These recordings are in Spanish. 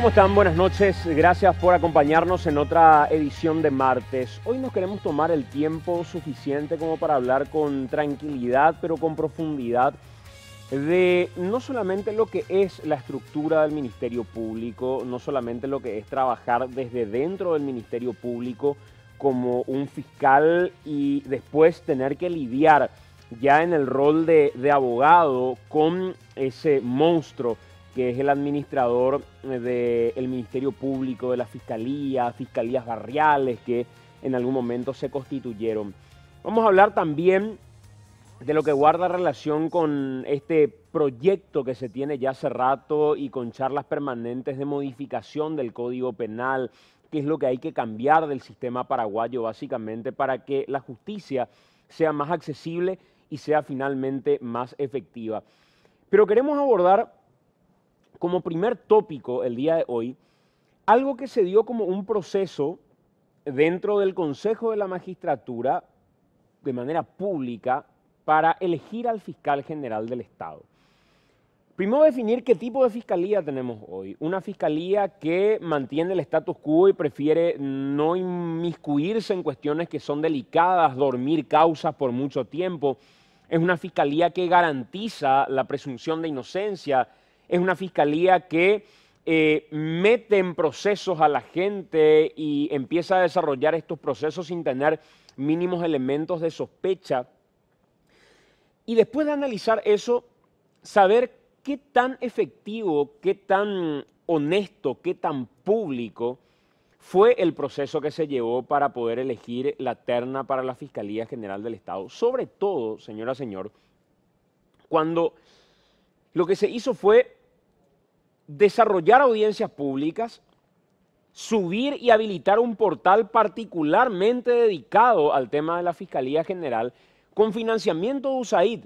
¿Cómo están? Buenas noches. Gracias por acompañarnos en otra edición de martes. Hoy nos queremos tomar el tiempo suficiente como para hablar con tranquilidad, pero con profundidad, de no solamente lo que es la estructura del Ministerio Público, no solamente lo que es trabajar desde dentro del Ministerio Público como un fiscal y después tener que lidiar ya en el rol de, abogado con ese monstruo que es el administrador eh, del Ministerio Público, de la Fiscalía, Fiscalías Barriales, que en algún momento se constituyeron. Vamos a hablar también de lo que guarda relación con este proyecto que se tiene ya hace rato y con charlas permanentes de modificación del Código Penal, qué es lo que hay que cambiar del sistema paraguayo básicamente para que la justicia sea más accesible y sea finalmente más efectiva. Pero queremos abordar como primer tópico el día de hoy algo que se dio como un proceso dentro del Consejo de la Magistratura de manera pública para elegir al fiscal general del Estado. Primero definir qué tipo de fiscalía tenemos hoy. Una fiscalía que mantiene el status quo y prefiere no inmiscuirse en cuestiones que son delicadas, dormir causas por mucho tiempo. Es una fiscalía que garantiza la presunción de inocencia, es una fiscalía que eh, mete en procesos a la gente y empieza a desarrollar estos procesos sin tener mínimos elementos de sospecha. Y después de analizar eso, saber qué tan efectivo, qué tan honesto, qué tan público fue el proceso que se llevó para poder elegir la terna para la Fiscalía General del Estado. Sobre todo, señora, señor, cuando lo que se hizo fue desarrollar audiencias públicas, subir y habilitar un portal particularmente dedicado al tema de la Fiscalía General con financiamiento de USAID,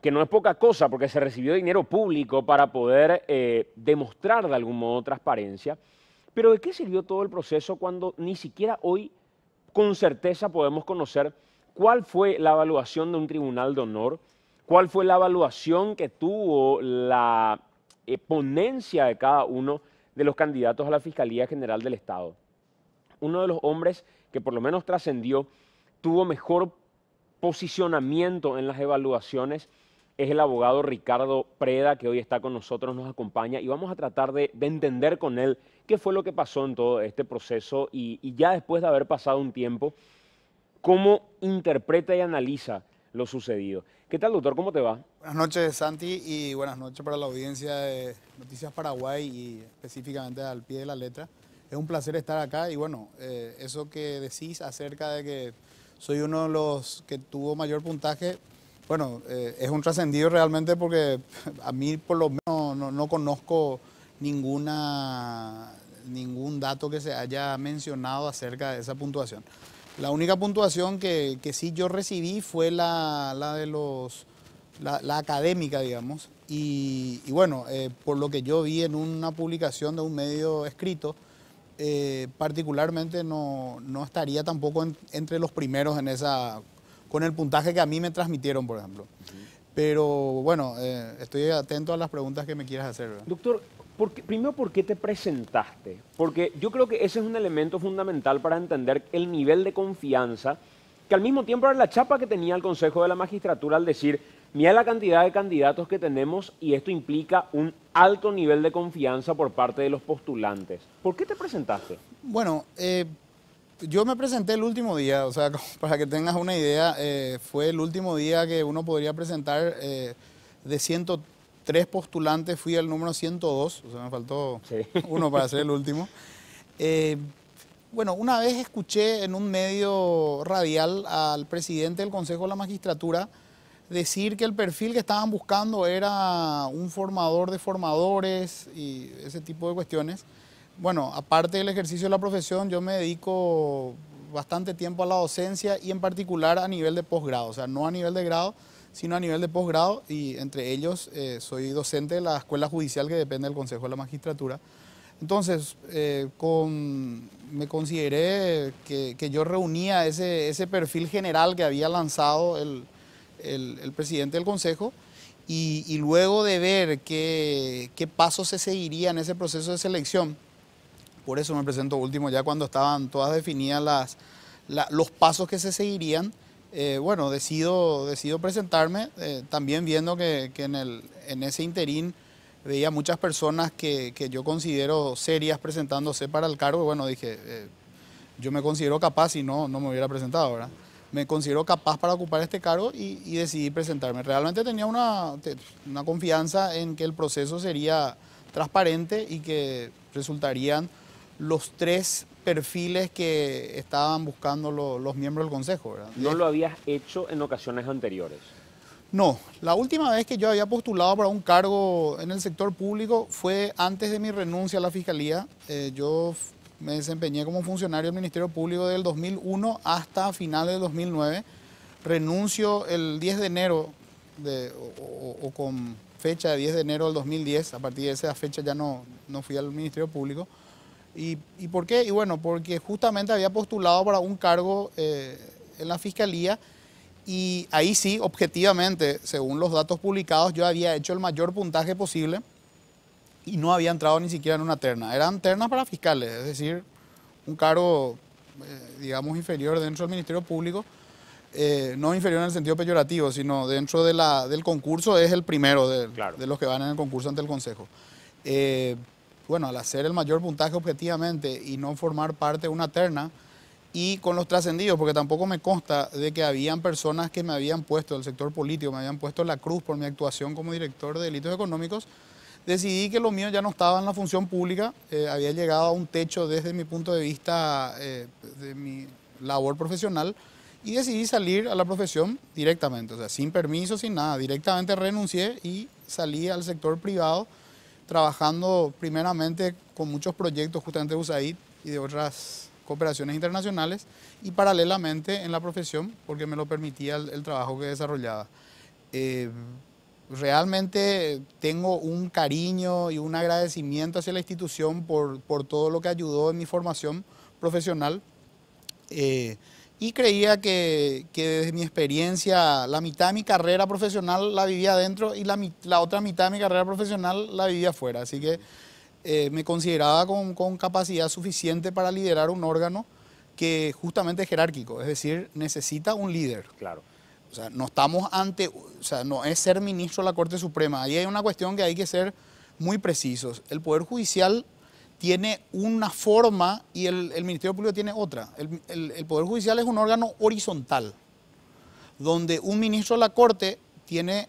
que no es poca cosa porque se recibió dinero público para poder eh, demostrar de algún modo transparencia. Pero ¿de qué sirvió todo el proceso cuando ni siquiera hoy con certeza podemos conocer cuál fue la evaluación de un tribunal de honor, cuál fue la evaluación que tuvo la eh, ponencia de cada uno de los candidatos a la Fiscalía General del Estado. Uno de los hombres que por lo menos trascendió, tuvo mejor posicionamiento en las evaluaciones es el abogado Ricardo Preda, que hoy está con nosotros, nos acompaña y vamos a tratar de, entender con él qué fue lo que pasó en todo este proceso y, y ya después de haber pasado un tiempo, cómo interpreta y analiza lo sucedido. ¿Qué tal, doctor? ¿Cómo te va? Buenas noches, Santi, y buenas noches para la audiencia de Noticias Paraguay y específicamente al pie de la letra. Es un placer estar acá y bueno, eh, eso que decís acerca de que soy uno de los que tuvo mayor puntaje, bueno, eh, es un trascendido realmente porque a mí por lo menos no, no conozco ninguna ningún dato que se haya mencionado acerca de esa puntuación. La única puntuación que, que sí yo recibí fue la, de los, la, académica, digamos. Y, bueno, eh, por lo que yo vi en una publicación de un medio escrito, eh, particularmente no, estaría tampoco entre los primeros en esa, con el puntaje que a mí me transmitieron, por ejemplo. Pero bueno, eh, estoy atento a las preguntas que me quieras hacer. ¿verdad? Doctor, primero, ¿por qué te presentaste? Porque yo creo que ese es un elemento fundamental para entender el nivel de confianza que al mismo tiempo era la chapa que tenía el Consejo de la Magistratura al decir, mira la cantidad de candidatos que tenemos y esto implica un alto nivel de confianza por parte de los postulantes. ¿Por qué te presentaste? Bueno, eh, yo me presenté el último día, o sea, para que tengas una idea, eh, fue el último día que uno podría presentar eh, de ciento, tres postulantes, fui al número 102, o sea, me faltó uno para ser el último. Eh, bueno, una vez escuché en un medio radial al presidente del Consejo de la Magistratura decir que el perfil que estaban buscando era un formador de formadores y ese tipo de cuestiones. Bueno, aparte del ejercicio de la profesión, yo me dedico bastante tiempo a la docencia y en particular a nivel de posgrado, o sea, no a nivel de grado, sino a nivel de posgrado y entre ellos eh, soy docente de la Escuela Judicial que depende del Consejo de la Magistratura. Entonces, eh, con, me consideré que, que yo reunía ese, ese, perfil general que había lanzado el, el, presidente del Consejo y, luego de ver qué, qué pasos se seguirían en ese proceso de selección, por eso me presento último, ya cuando estaban todas definidas las, los pasos que se seguirían, eh, bueno, decido, decido presentarme, eh, también viendo que, en, el, en, ese interín veía muchas personas que, yo considero serias presentándose para el cargo, bueno, dije, eh, yo me considero capaz si no, no me hubiera presentado, ¿verdad? Me considero capaz para ocupar este cargo y, decidí presentarme. Realmente tenía una, una confianza en que el proceso sería transparente y que resultarían los tres perfiles que estaban buscando los miembros del Consejo. ¿No lo habías hecho en ocasiones anteriores? No, la última vez que yo había postulado para un cargo en el sector público fue antes de mi renuncia a la Fiscalía. Eh, yo me desempeñé como funcionario del Ministerio Público del 2001 hasta finales del 2009. Renuncio el 10 de enero o, con fecha de 10 de enero del 2010. A partir de esa fecha ya no, no fui al Ministerio Público. ¿Y, por qué? Y bueno, porque justamente había postulado para un cargo eh, en la fiscalía y ahí sí, objetivamente, según los datos publicados, yo había hecho el mayor puntaje posible y no había entrado ni siquiera en una terna. Eran ternas para fiscales, es decir, un cargo, eh, digamos, inferior dentro del Ministerio Público. Eh, no inferior en el sentido peyorativo, sino dentro de del concurso es el primero de, los que van en el concurso ante el Consejo bueno, al hacer el mayor puntaje objetivamente y no formar parte de una terna, y con los trascendidos, porque tampoco me consta de que habían personas que me habían puesto del sector político, me habían puesto la cruz por mi actuación como director de delitos económicos, decidí que lo mío ya no estaba en la función pública, eh, había llegado a un techo desde mi punto de vista eh, de mi labor profesional y decidí salir a la profesión directamente, o sea, sin permiso, sin nada, directamente renuncié y salí al sector privado trabajando primeramente con muchos proyectos justamente de USAID y de otras cooperaciones internacionales y paralelamente en la profesión porque me lo permitía el, trabajo que desarrollaba. Eh, realmente tengo un cariño y un agradecimiento hacia la institución por, todo lo que ayudó en mi formación profesional. Eh, y creía que, que, desde mi experiencia la mitad de mi carrera profesional la vivía adentro y la, la otra mitad de mi carrera profesional la vivía afuera. Así que eh, me consideraba con, con, capacidad suficiente para liderar un órgano que justamente es jerárquico, es decir, necesita un líder. Claro. O sea, no estamos ante, o sea, no es ser ministro de la Corte Suprema. Ahí hay una cuestión que hay que ser muy precisos. El Poder Judicial tiene una forma y el, Ministerio Público tiene otra. El, Poder Judicial es un órgano horizontal, donde un ministro de la Corte tiene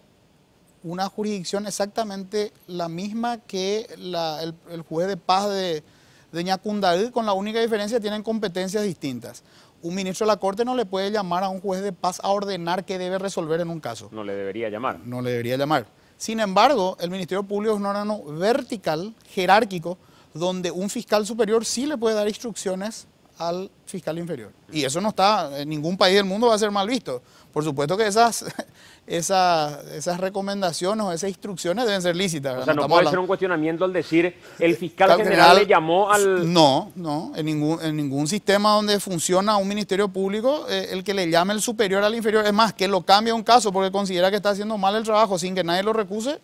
una jurisdicción exactamente la misma que el, juez de paz de, de con la única diferencia tienen competencias distintas un ministro de la Corte no le puede llamar a un juez de paz a ordenar qué debe resolver en un caso. No le debería llamar. No le debería llamar. Sin embargo, el Ministerio Público es un órgano vertical, jerárquico, donde un fiscal superior sí le puede dar instrucciones al fiscal inferior. Y eso no está, en ningún país del mundo va a ser mal visto. Por supuesto que esas, esas recomendaciones o esas instrucciones deben ser lícitas. O sea, no, puede ser un cuestionamiento al decir el eh, fiscal general, le llamó al... No, no, en ningún, en ningún sistema donde funciona un ministerio público, eh, el que le llame el superior al inferior, es más, que lo cambie un caso porque considera que está haciendo mal el trabajo sin que nadie lo recuse,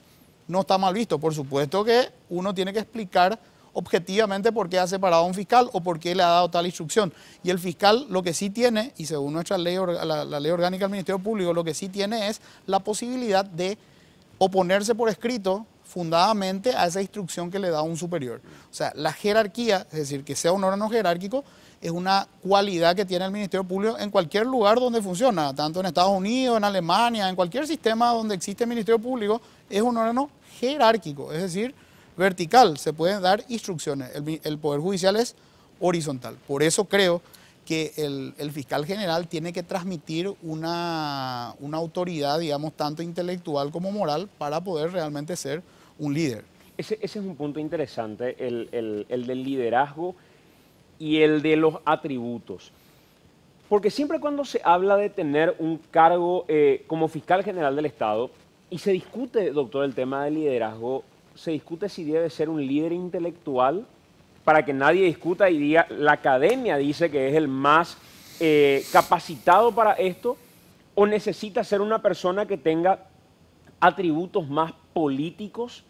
no está mal visto. Por supuesto que uno tiene que explicar objetivamente por qué ha separado a un fiscal o por qué le ha dado tal instrucción. Y el fiscal lo que sí tiene, y según nuestra ley, la, la ley orgánica del Ministerio Público, lo que sí tiene es la posibilidad de oponerse por escrito fundadamente a esa instrucción que le da un superior. O sea, la jerarquía, es decir, que sea un órgano jerárquico, es una cualidad que tiene el Ministerio Público en cualquier lugar donde funciona, tanto en Estados Unidos, en Alemania, en cualquier sistema donde existe el Ministerio Público, es un órgano jerárquico, es decir, vertical, se pueden dar instrucciones. El, Poder Judicial es horizontal. Por eso creo que el, fiscal general tiene que transmitir una, autoridad, digamos, tanto intelectual como moral para poder realmente ser un líder. Ese, es un punto interesante, el, del liderazgo y el de los atributos. Porque siempre cuando se habla de tener un cargo eh, como fiscal general del Estado, y se discute, doctor, el tema del liderazgo, se discute si debe ser un líder intelectual para que nadie discuta y diga, la academia dice que es el más eh, capacitado para esto, o necesita ser una persona que tenga atributos más políticos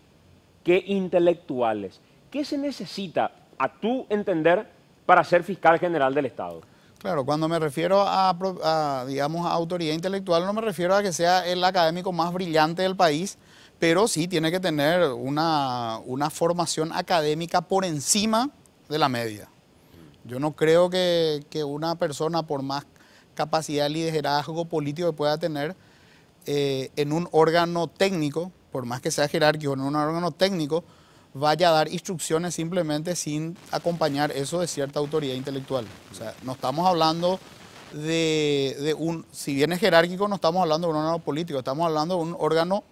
que intelectuales. ¿Qué se necesita, a tu entender, para ser fiscal general del Estado? Claro, cuando me refiero a, digamos, a autoridad intelectual, no me refiero a que sea el académico más brillante del país, pero sí tiene que tener una, formación académica por encima de la media. Yo no creo que, una persona, por más capacidad de liderazgo político que pueda tener, eh, en un órgano técnico, por más que sea jerárquico, en un órgano técnico, vaya a dar instrucciones simplemente sin acompañar eso de cierta autoridad intelectual. O sea, no estamos hablando de, de un, si bien es jerárquico, no estamos hablando de un órgano político, estamos hablando de un órgano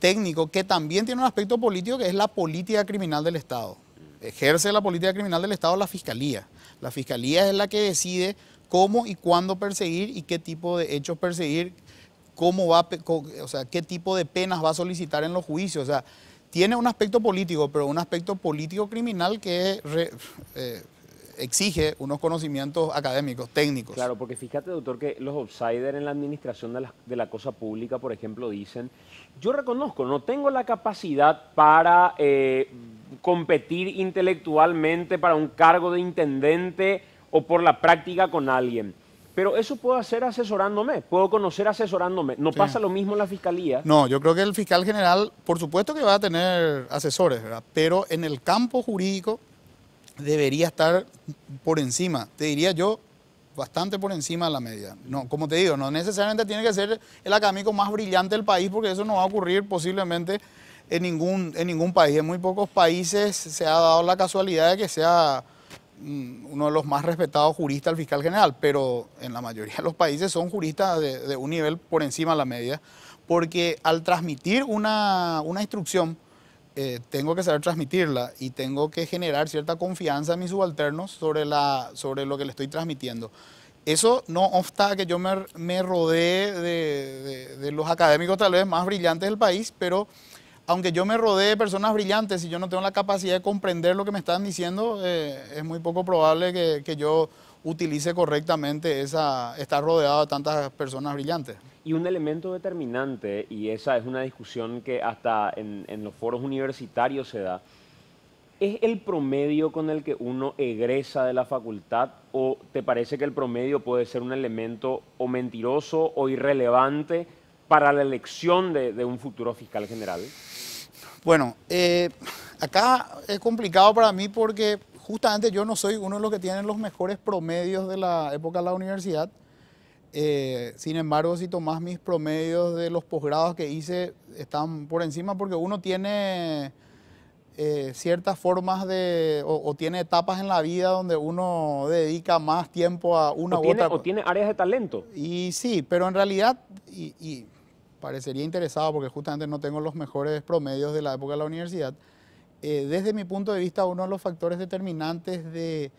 técnico que también tiene un aspecto político que es la política criminal del Estado. Ejerce la política criminal del Estado la Fiscalía. La Fiscalía es la que decide cómo y cuándo perseguir y qué tipo de hechos perseguir, cómo va, o sea, qué tipo de penas va a solicitar en los juicios. O sea, tiene un aspecto político, pero un aspecto político criminal que es... Eh, exige unos conocimientos académicos, técnicos. Claro, porque fíjate, doctor, que los outsiders en la administración de la, cosa pública, por ejemplo, dicen, yo reconozco, no tengo la capacidad para eh, competir intelectualmente para un cargo de intendente o por la práctica con alguien. Pero eso puedo hacer asesorándome, puedo conocer asesorándome. ¿No pasa lo mismo en la fiscalía? No, yo creo que el fiscal general, por supuesto que va a tener asesores, pero en el campo jurídico debería estar por encima, te diría yo, bastante por encima de la media. No, como te digo, no necesariamente tiene que ser el académico más brillante del país, porque eso no va a ocurrir posiblemente en ningún, en ningún país. En muy pocos países se ha dado la casualidad de que sea mm, uno de los más respetados juristas, al fiscal general, pero en la mayoría de los países son juristas de, un nivel por encima de la media, porque al transmitir una, una instrucción, eh, tengo que saber transmitirla y tengo que generar cierta confianza en mis subalternos sobre, la, sobre lo que le estoy transmitiendo. Eso no obsta que yo me, me rodee de, de, los académicos tal vez más brillantes del país, pero aunque yo me rodee de personas brillantes, y yo no tengo la capacidad de comprender lo que me están diciendo, eh, es muy poco probable que, que yo utilice correctamente esa, estar rodeado de tantas personas brillantes. Y un elemento determinante, y esa es una discusión que hasta en, los foros universitarios se da, ¿Es el promedio con el que uno egresa de la facultad o te parece que el promedio puede ser un elemento o mentiroso o irrelevante para la elección de, un futuro fiscal general? Bueno, eh, acá es complicado para mí porque justamente yo no soy uno de los que tienen los mejores promedios de la época de la universidad. Eh, sin embargo, si tomás mis promedios de los posgrados que hice, están por encima porque uno tiene eh, ciertas formas de, o, tiene etapas en la vida donde uno dedica más tiempo a una o tiene, otra. O tiene áreas de talento. Y sí, pero en realidad, y parecería interesado porque justamente no tengo los mejores promedios de la época de la universidad, eh, desde mi punto de vista, uno de los factores determinantes de,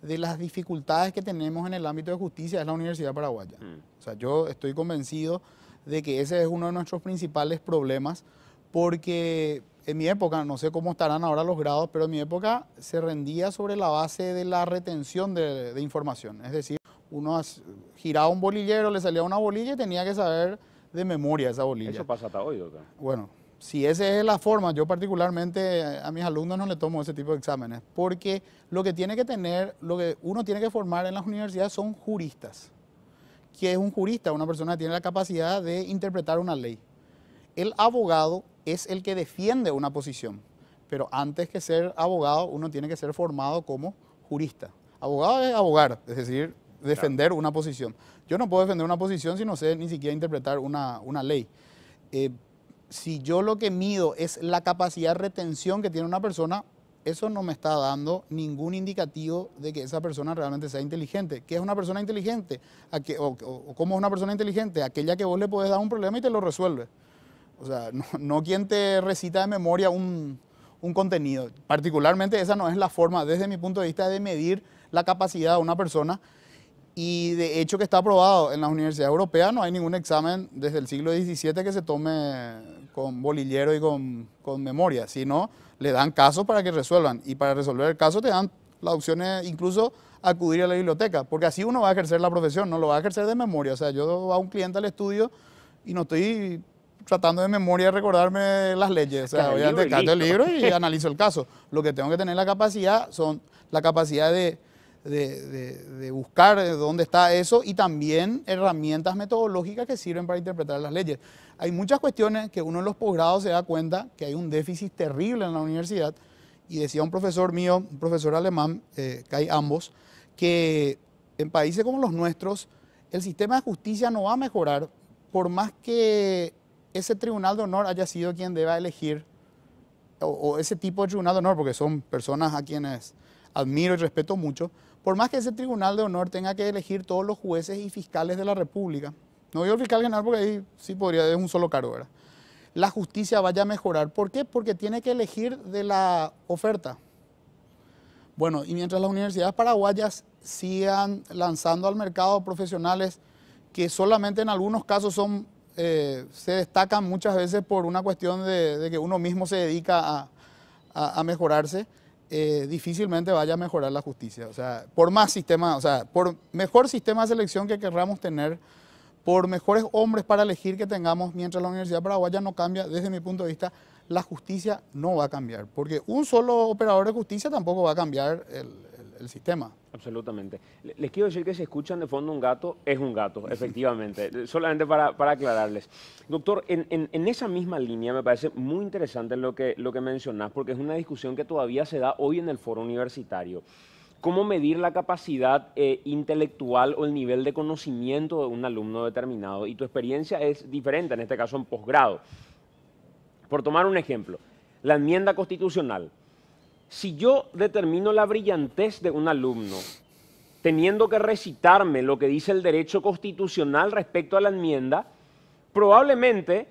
las dificultades que tenemos en el ámbito de justicia es la Universidad Paraguaya. Mm. O sea, yo estoy convencido de que ese es uno de nuestros principales problemas porque en mi época, no sé cómo estarán ahora los grados, pero en mi época se rendía sobre la base de la retención de, de información. Es decir, uno giraba un bolillero, le salía una bolilla y tenía que saber de memoria esa bolilla. Eso pasa hasta hoy, doctor. Bueno, si esa es la forma, yo particularmente a mis alumnos no le tomo ese tipo de exámenes, porque lo que tiene que tener, lo que uno tiene que formar en las universidades son juristas. ¿Qué es un jurista? Una persona que tiene la capacidad de interpretar una ley. El abogado es el que defiende una posición, pero antes que ser abogado uno tiene que ser formado como jurista. Abogado es abogar, es decir, defender una posición. Yo no puedo defender una posición si no sé ni siquiera interpretar una, una ley. Eh, si yo lo que mido es la capacidad de retención que tiene una persona, eso no me está dando ningún indicativo de que esa persona realmente sea inteligente. ¿Qué es una persona inteligente? cómo es una persona inteligente? Aquella que vos le podés dar un problema y te lo resuelve. O sea, no, quien te recita de memoria un, contenido. Particularmente esa no es la forma, desde mi punto de vista, de medir la capacidad de una persona y de hecho que está aprobado en las universidades europeas, no hay ningún examen desde el siglo XVII que se tome con bolillero y con, memoria, sino le dan casos para que resuelvan. Y para resolver el caso te dan la opción incluso acudir a la biblioteca, porque así uno va a ejercer la profesión, no lo va a ejercer de memoria. O sea, yo a un cliente al estudio y no estoy tratando de memoria recordarme las leyes. O sea, voy a el libro y analizo el caso. Lo que tengo que tener la capacidad son la capacidad de de, buscar dónde está eso y también herramientas metodológicas que sirven para interpretar las leyes. Hay muchas cuestiones que uno en los posgrados se da cuenta que hay un déficit terrible en la universidad y decía un profesor mío, un profesor alemán, eh, que hay ambos, que en países como los nuestros el sistema de justicia no va a mejorar por más que ese tribunal de honor haya sido quien deba elegir o ese tipo de tribunal de honor, porque son personas a quienes admiro y respeto mucho, por más que ese Tribunal de Honor tenga que elegir todos los jueces y fiscales de la República, no digo el fiscal general porque ahí sí podría, es un solo cargo, ¿verdad? La justicia vaya a mejorar. ¿Por qué? Porque tiene que elegir de la oferta. Bueno, y mientras las universidades paraguayas sigan lanzando al mercado profesionales que solamente en algunos casos son, eh, se destacan muchas veces por una cuestión de, que uno mismo se dedica a mejorarse, eh, difícilmente vaya a mejorar la justicia. O sea, por más sistema, o sea, por mejor sistema de selección que querramos tener, por mejores hombres para elegir que tengamos, mientras la Universidad Paraguaya no cambia, desde mi punto de vista, la justicia no va a cambiar, porque un solo operador de justicia tampoco va a cambiar el, el sistema. Absolutamente. Les quiero decir que si escuchan de fondo un gato, es un gato, efectivamente. Solamente para, aclararles. Doctor, en, esa misma línea me parece muy interesante lo que, lo que mencionás, porque es una discusión que todavía se da hoy en el foro universitario cómo medir la capacidad eh, intelectual o el nivel de conocimiento de un alumno determinado. Y tu experiencia es diferente, en este caso en posgrado. Por tomar un ejemplo, la enmienda constitucional si yo determino la brillantez de un alumno, teniendo que recitarme lo que dice el derecho constitucional respecto a la enmienda, probablemente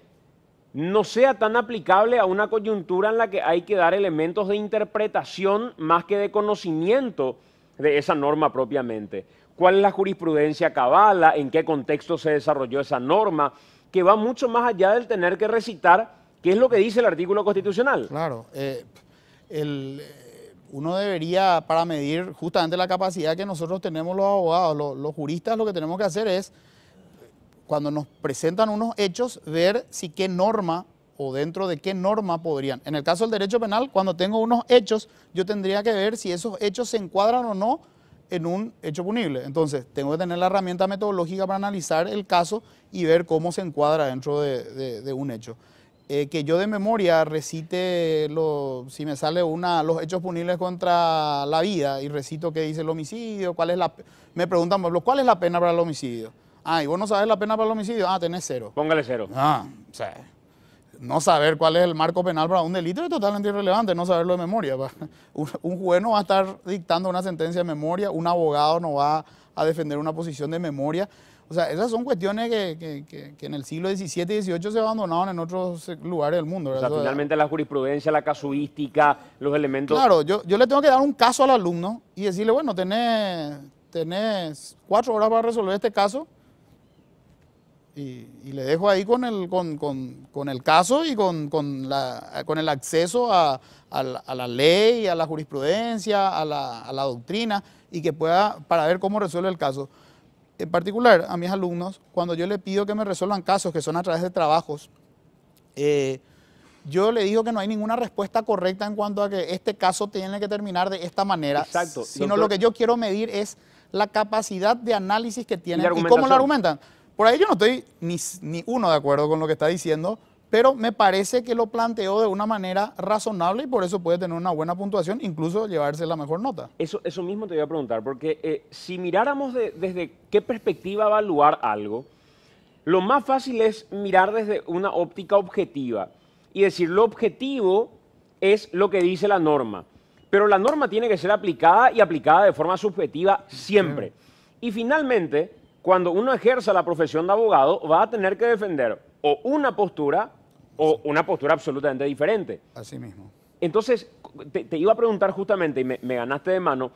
no sea tan aplicable a una coyuntura en la que hay que dar elementos de interpretación más que de conocimiento de esa norma propiamente. ¿Cuál es la jurisprudencia cabala? ¿En qué contexto se desarrolló esa norma? Que va mucho más allá del tener que recitar qué es lo que dice el artículo constitucional. Claro. Eh, eh, uno debería, para medir justamente la capacidad que nosotros tenemos los abogados, los, juristas, lo que tenemos que hacer es, cuando nos presentan unos hechos, ver si qué norma o dentro de qué norma podrían. En el caso del derecho penal, cuando tengo unos hechos, yo tendría que ver si esos hechos se encuadran o no en un hecho punible. Entonces, tengo que tener la herramienta metodológica para analizar el caso y ver cómo se encuadra dentro de un hecho. Eh, que yo de memoria recite, lo, si me sale una, los hechos punibles contra la vida y recito que dice el homicidio, cuál es la... Me preguntan, ¿cuál es la pena para el homicidio? Ah, ¿y vos no sabes la pena para el homicidio? Ah, tenés cero. Póngale cero. Ah, o sea, no saber cuál es el marco penal para un delito es totalmente irrelevante, no saberlo de memoria. un juez no va a estar dictando una sentencia de memoria, un abogado no va a defender una posición de memoria. O sea, esas son cuestiones que, en el siglo XVII y XVIII se abandonaban en otros eh, lugares del mundo. O sea, finalmente la jurisprudencia, la casuística, los elementos... Claro, yo, yo le tengo que dar un caso al alumno y decirle, bueno, tenés, tenés cuatro horas para resolver este caso y, y le dejo ahí con el, con, con, con el caso y con, la, con el acceso a, la, a, la, ley, a la jurisprudencia, a la, a la doctrina y que pueda, para ver cómo resuelve el caso en particular a mis alumnos, cuando yo le pido que me resuelvan casos que son a través de trabajos, eh, yo le digo que no hay ninguna respuesta correcta en cuanto a que este caso tiene que terminar de esta manera, Exacto, sino lo que yo quiero medir es la capacidad de análisis que tienen y, y cómo lo argumentan. Por ahí yo no estoy ni, ni uno de acuerdo con lo que está diciendo, pero me parece que lo planteó de una manera razonable y por eso puede tener una buena puntuación, incluso llevarse la mejor nota. Eso, eso mismo te voy a preguntar, porque eh, si miráramos desde qué perspectiva evaluar algo, lo más fácil es mirar desde una óptica objetiva y decir lo objetivo es lo que dice la norma, pero la norma tiene que ser aplicada y aplicada de forma subjetiva siempre. Y finalmente, cuando uno ejerza la profesión de abogado, va a tener que defender o una postura o una postura absolutamente diferente. Así mismo. Entonces, te, iba a preguntar justamente, y me, ganaste de mano,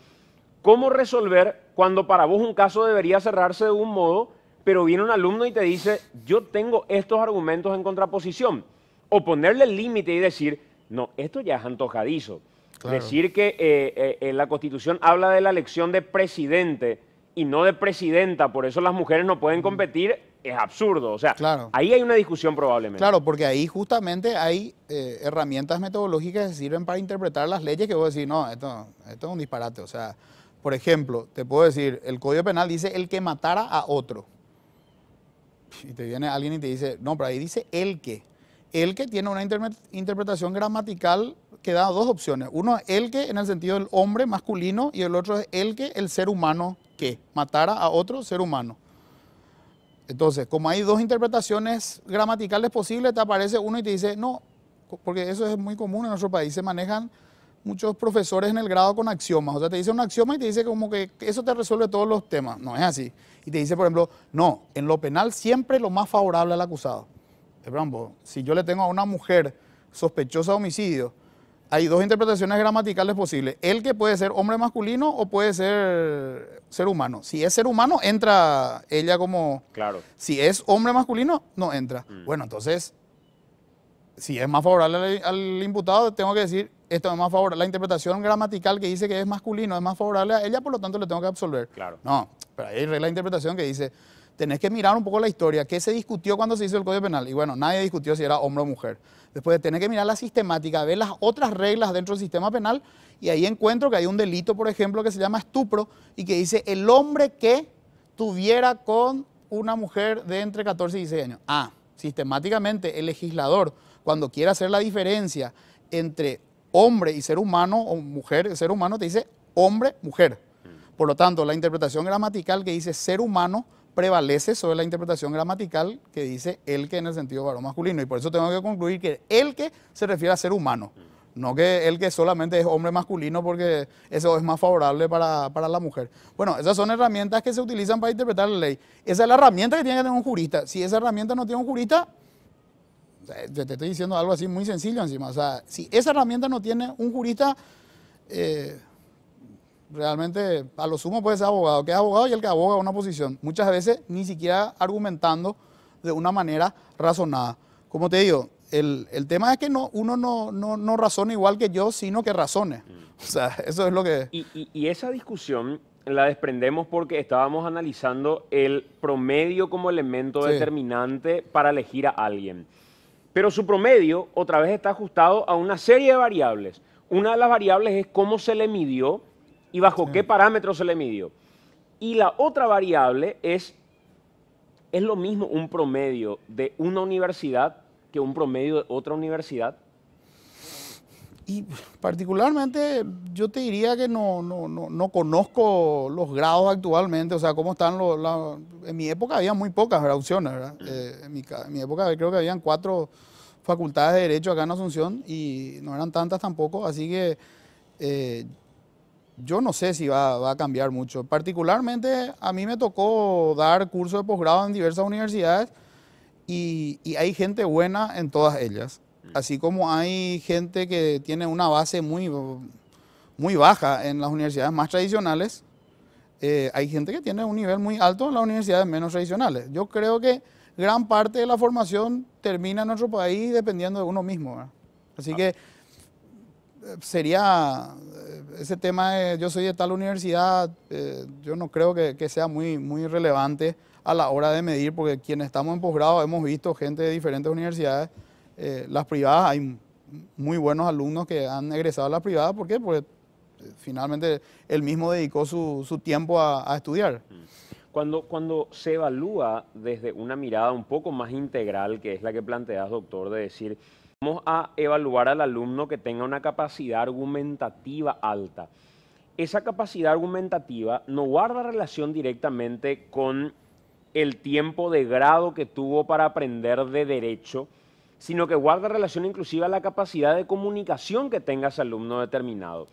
¿cómo resolver cuando para vos un caso debería cerrarse de un modo, pero viene un alumno y te dice, yo tengo estos argumentos en contraposición? O ponerle el límite y decir, no, esto ya es antojadizo. Decir que eh, eh, eh, la Constitución habla de la elección de presidente y no de presidenta, por eso las mujeres no pueden competir, es absurdo. O sea, ahí hay una discusión probablemente. Claro, porque ahí justamente hay eh, herramientas metodológicas que sirven para interpretar las leyes que vos decís, no, esto, esto es un disparate. O sea, por ejemplo, te puedo decir, el Código Penal dice el que matara a otro. Y te viene alguien y te dice, no, pero ahí dice el que. El que tiene una interpretación gramatical que da dos opciones. Uno es el que en el sentido del hombre masculino y el otro es el que, el ser humano que. Matara a otro ser humano. Entonces, como hay dos interpretaciones gramaticales posibles, te aparece uno y te dice, no, porque eso es muy común en nuestro país, se manejan muchos profesores en el grado con axiomas. O sea, te dice un axioma y te dice como que eso te resuelve todos los temas. No es así. Y te dice, por ejemplo, no, en lo penal siempre lo más favorable al acusado. Es si yo le tengo a una mujer sospechosa de homicidio hay dos interpretaciones gramaticales posibles. El que puede ser hombre masculino o puede ser ser humano. Si es ser humano, entra ella como... Claro. Si es hombre masculino, no entra. Mm. Bueno, entonces, si es más favorable al, imputado, tengo que decir, esto es más favorable. La interpretación gramatical que dice que es masculino es más favorable a ella, por lo tanto le tengo que absolver. Claro. No, pero hay la de interpretación que dice tenés que mirar un poco la historia, qué se discutió cuando se hizo el Código Penal. Y bueno, nadie discutió si era hombre o mujer. Después de tener que mirar la sistemática, ver las otras reglas dentro del sistema penal y ahí encuentro que hay un delito, por ejemplo, que se llama estupro y que dice el hombre que tuviera con una mujer de entre 14 y 16 años. Ah, sistemáticamente el legislador, cuando quiere hacer la diferencia entre hombre y ser humano o mujer, y ser humano, te dice hombre, mujer. Por lo tanto, la interpretación gramatical que dice ser humano prevalece sobre la interpretación gramatical que dice el que en el sentido varón masculino. Y por eso tengo que concluir que el que se refiere a ser humano, no que el que solamente es hombre masculino porque eso es más favorable para, la mujer. Bueno, esas son herramientas que se utilizan para interpretar la ley. Esa es la herramienta que tiene que tener un jurista. Si esa herramienta no tiene un jurista, te, estoy diciendo algo así muy sencillo encima. O sea, si esa herramienta no tiene un jurista... Eh, realmente a lo sumo puede ser abogado, que es abogado y el que aboga una posición, muchas veces ni siquiera argumentando de una manera razonada. Como te digo, el, tema es que no, uno no, no, razona igual que yo, sino que razone. Mm. O sea, eso es lo que... Y, y, esa discusión la desprendemos porque estábamos analizando el promedio como elemento determinante para elegir a alguien. Pero su promedio otra vez está ajustado a una serie de variables. Una de las variables es cómo se le midió y bajo qué parámetros se le midió. Y la otra variable es, ¿es lo mismo un promedio de una universidad que un promedio de otra universidad? Y particularmente yo te diría que no, no, conozco los grados actualmente, o sea, cómo están los... en mi época había muy pocas graduaciones ¿verdad? Mm. Eh, en, mi, época creo que habían cuatro facultades de Derecho acá en Asunción y no eran tantas tampoco, así que eh, yo no sé si va, a cambiar mucho. Particularmente a mí me tocó dar cursos de posgrado en diversas universidades y, hay gente buena en todas ellas. Mm. Así como hay gente que tiene una base muy, muy baja en las universidades más tradicionales, eh, hay gente que tiene un nivel muy alto en las universidades menos tradicionales. Yo creo que gran parte de la formación termina en nuestro país dependiendo de uno mismo. Así ah. que sería eh, ese tema de yo soy de tal universidad, eh, yo no creo que, sea muy, muy relevante a la hora de medir, porque quienes estamos en posgrado hemos visto gente de diferentes universidades, eh, las privadas, hay muy buenos alumnos que han egresado a las privadas, ¿por qué? Porque finalmente él mismo dedicó su, su tiempo a, estudiar. Cuando, cuando se evalúa desde una mirada un poco más integral, que es la que planteas, doctor, de decir, Vamos a evaluar al alumno que tenga una capacidad argumentativa alta. Esa capacidad argumentativa no guarda relación directamente con el tiempo de grado que tuvo para aprender de derecho, sino que guarda relación inclusive a la capacidad de comunicación que tenga ese alumno determinado.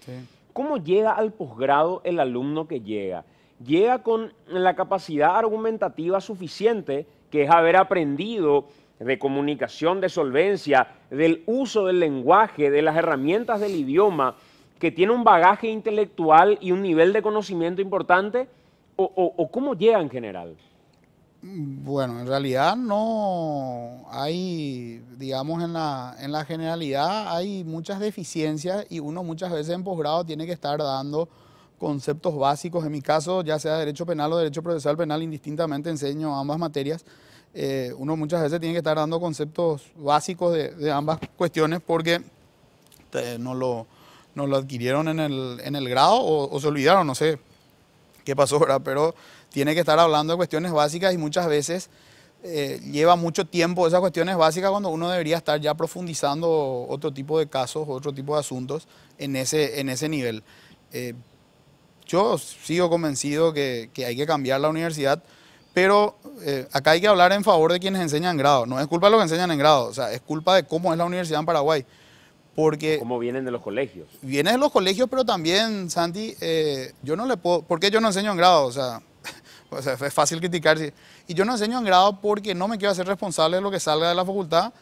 ¿Cómo llega al posgrado el alumno que llega? Llega con la capacidad argumentativa suficiente, que es haber aprendido de comunicación, de solvencia, del uso del lenguaje, de las herramientas del idioma, que tiene un bagaje intelectual y un nivel de conocimiento importante? ¿O, cómo llega en general? Bueno, en realidad no hay, digamos, en la, en la generalidad hay muchas deficiencias y uno muchas veces en posgrado tiene que estar dando conceptos básicos. En mi caso, ya sea derecho penal o derecho procesal penal, indistintamente enseño ambas materias. Eh, uno muchas veces tiene que estar dando conceptos básicos de, ambas cuestiones porque eh, no, lo, adquirieron en el, grado o, se olvidaron, no sé qué pasó ahora, pero tiene que estar hablando de cuestiones básicas y muchas veces eh, lleva mucho tiempo esas cuestiones básicas cuando uno debería estar ya profundizando otro tipo de casos, otro tipo de asuntos en ese, en nivel. yo sigo convencido que hay que cambiar la universidad pero eh, acá hay que hablar en favor de quienes enseñan en grado. No es culpa de lo que enseñan en grado, o sea, es culpa de cómo es la universidad en Paraguay. Porque ¿Cómo vienen de los colegios? Vienen de los colegios, pero también, Santi, eh, yo no le puedo... ¿Por qué yo no enseño en grado? O sea, es fácil criticar. Y yo no enseño en grado porque no me quiero hacer responsable de lo que salga de la facultad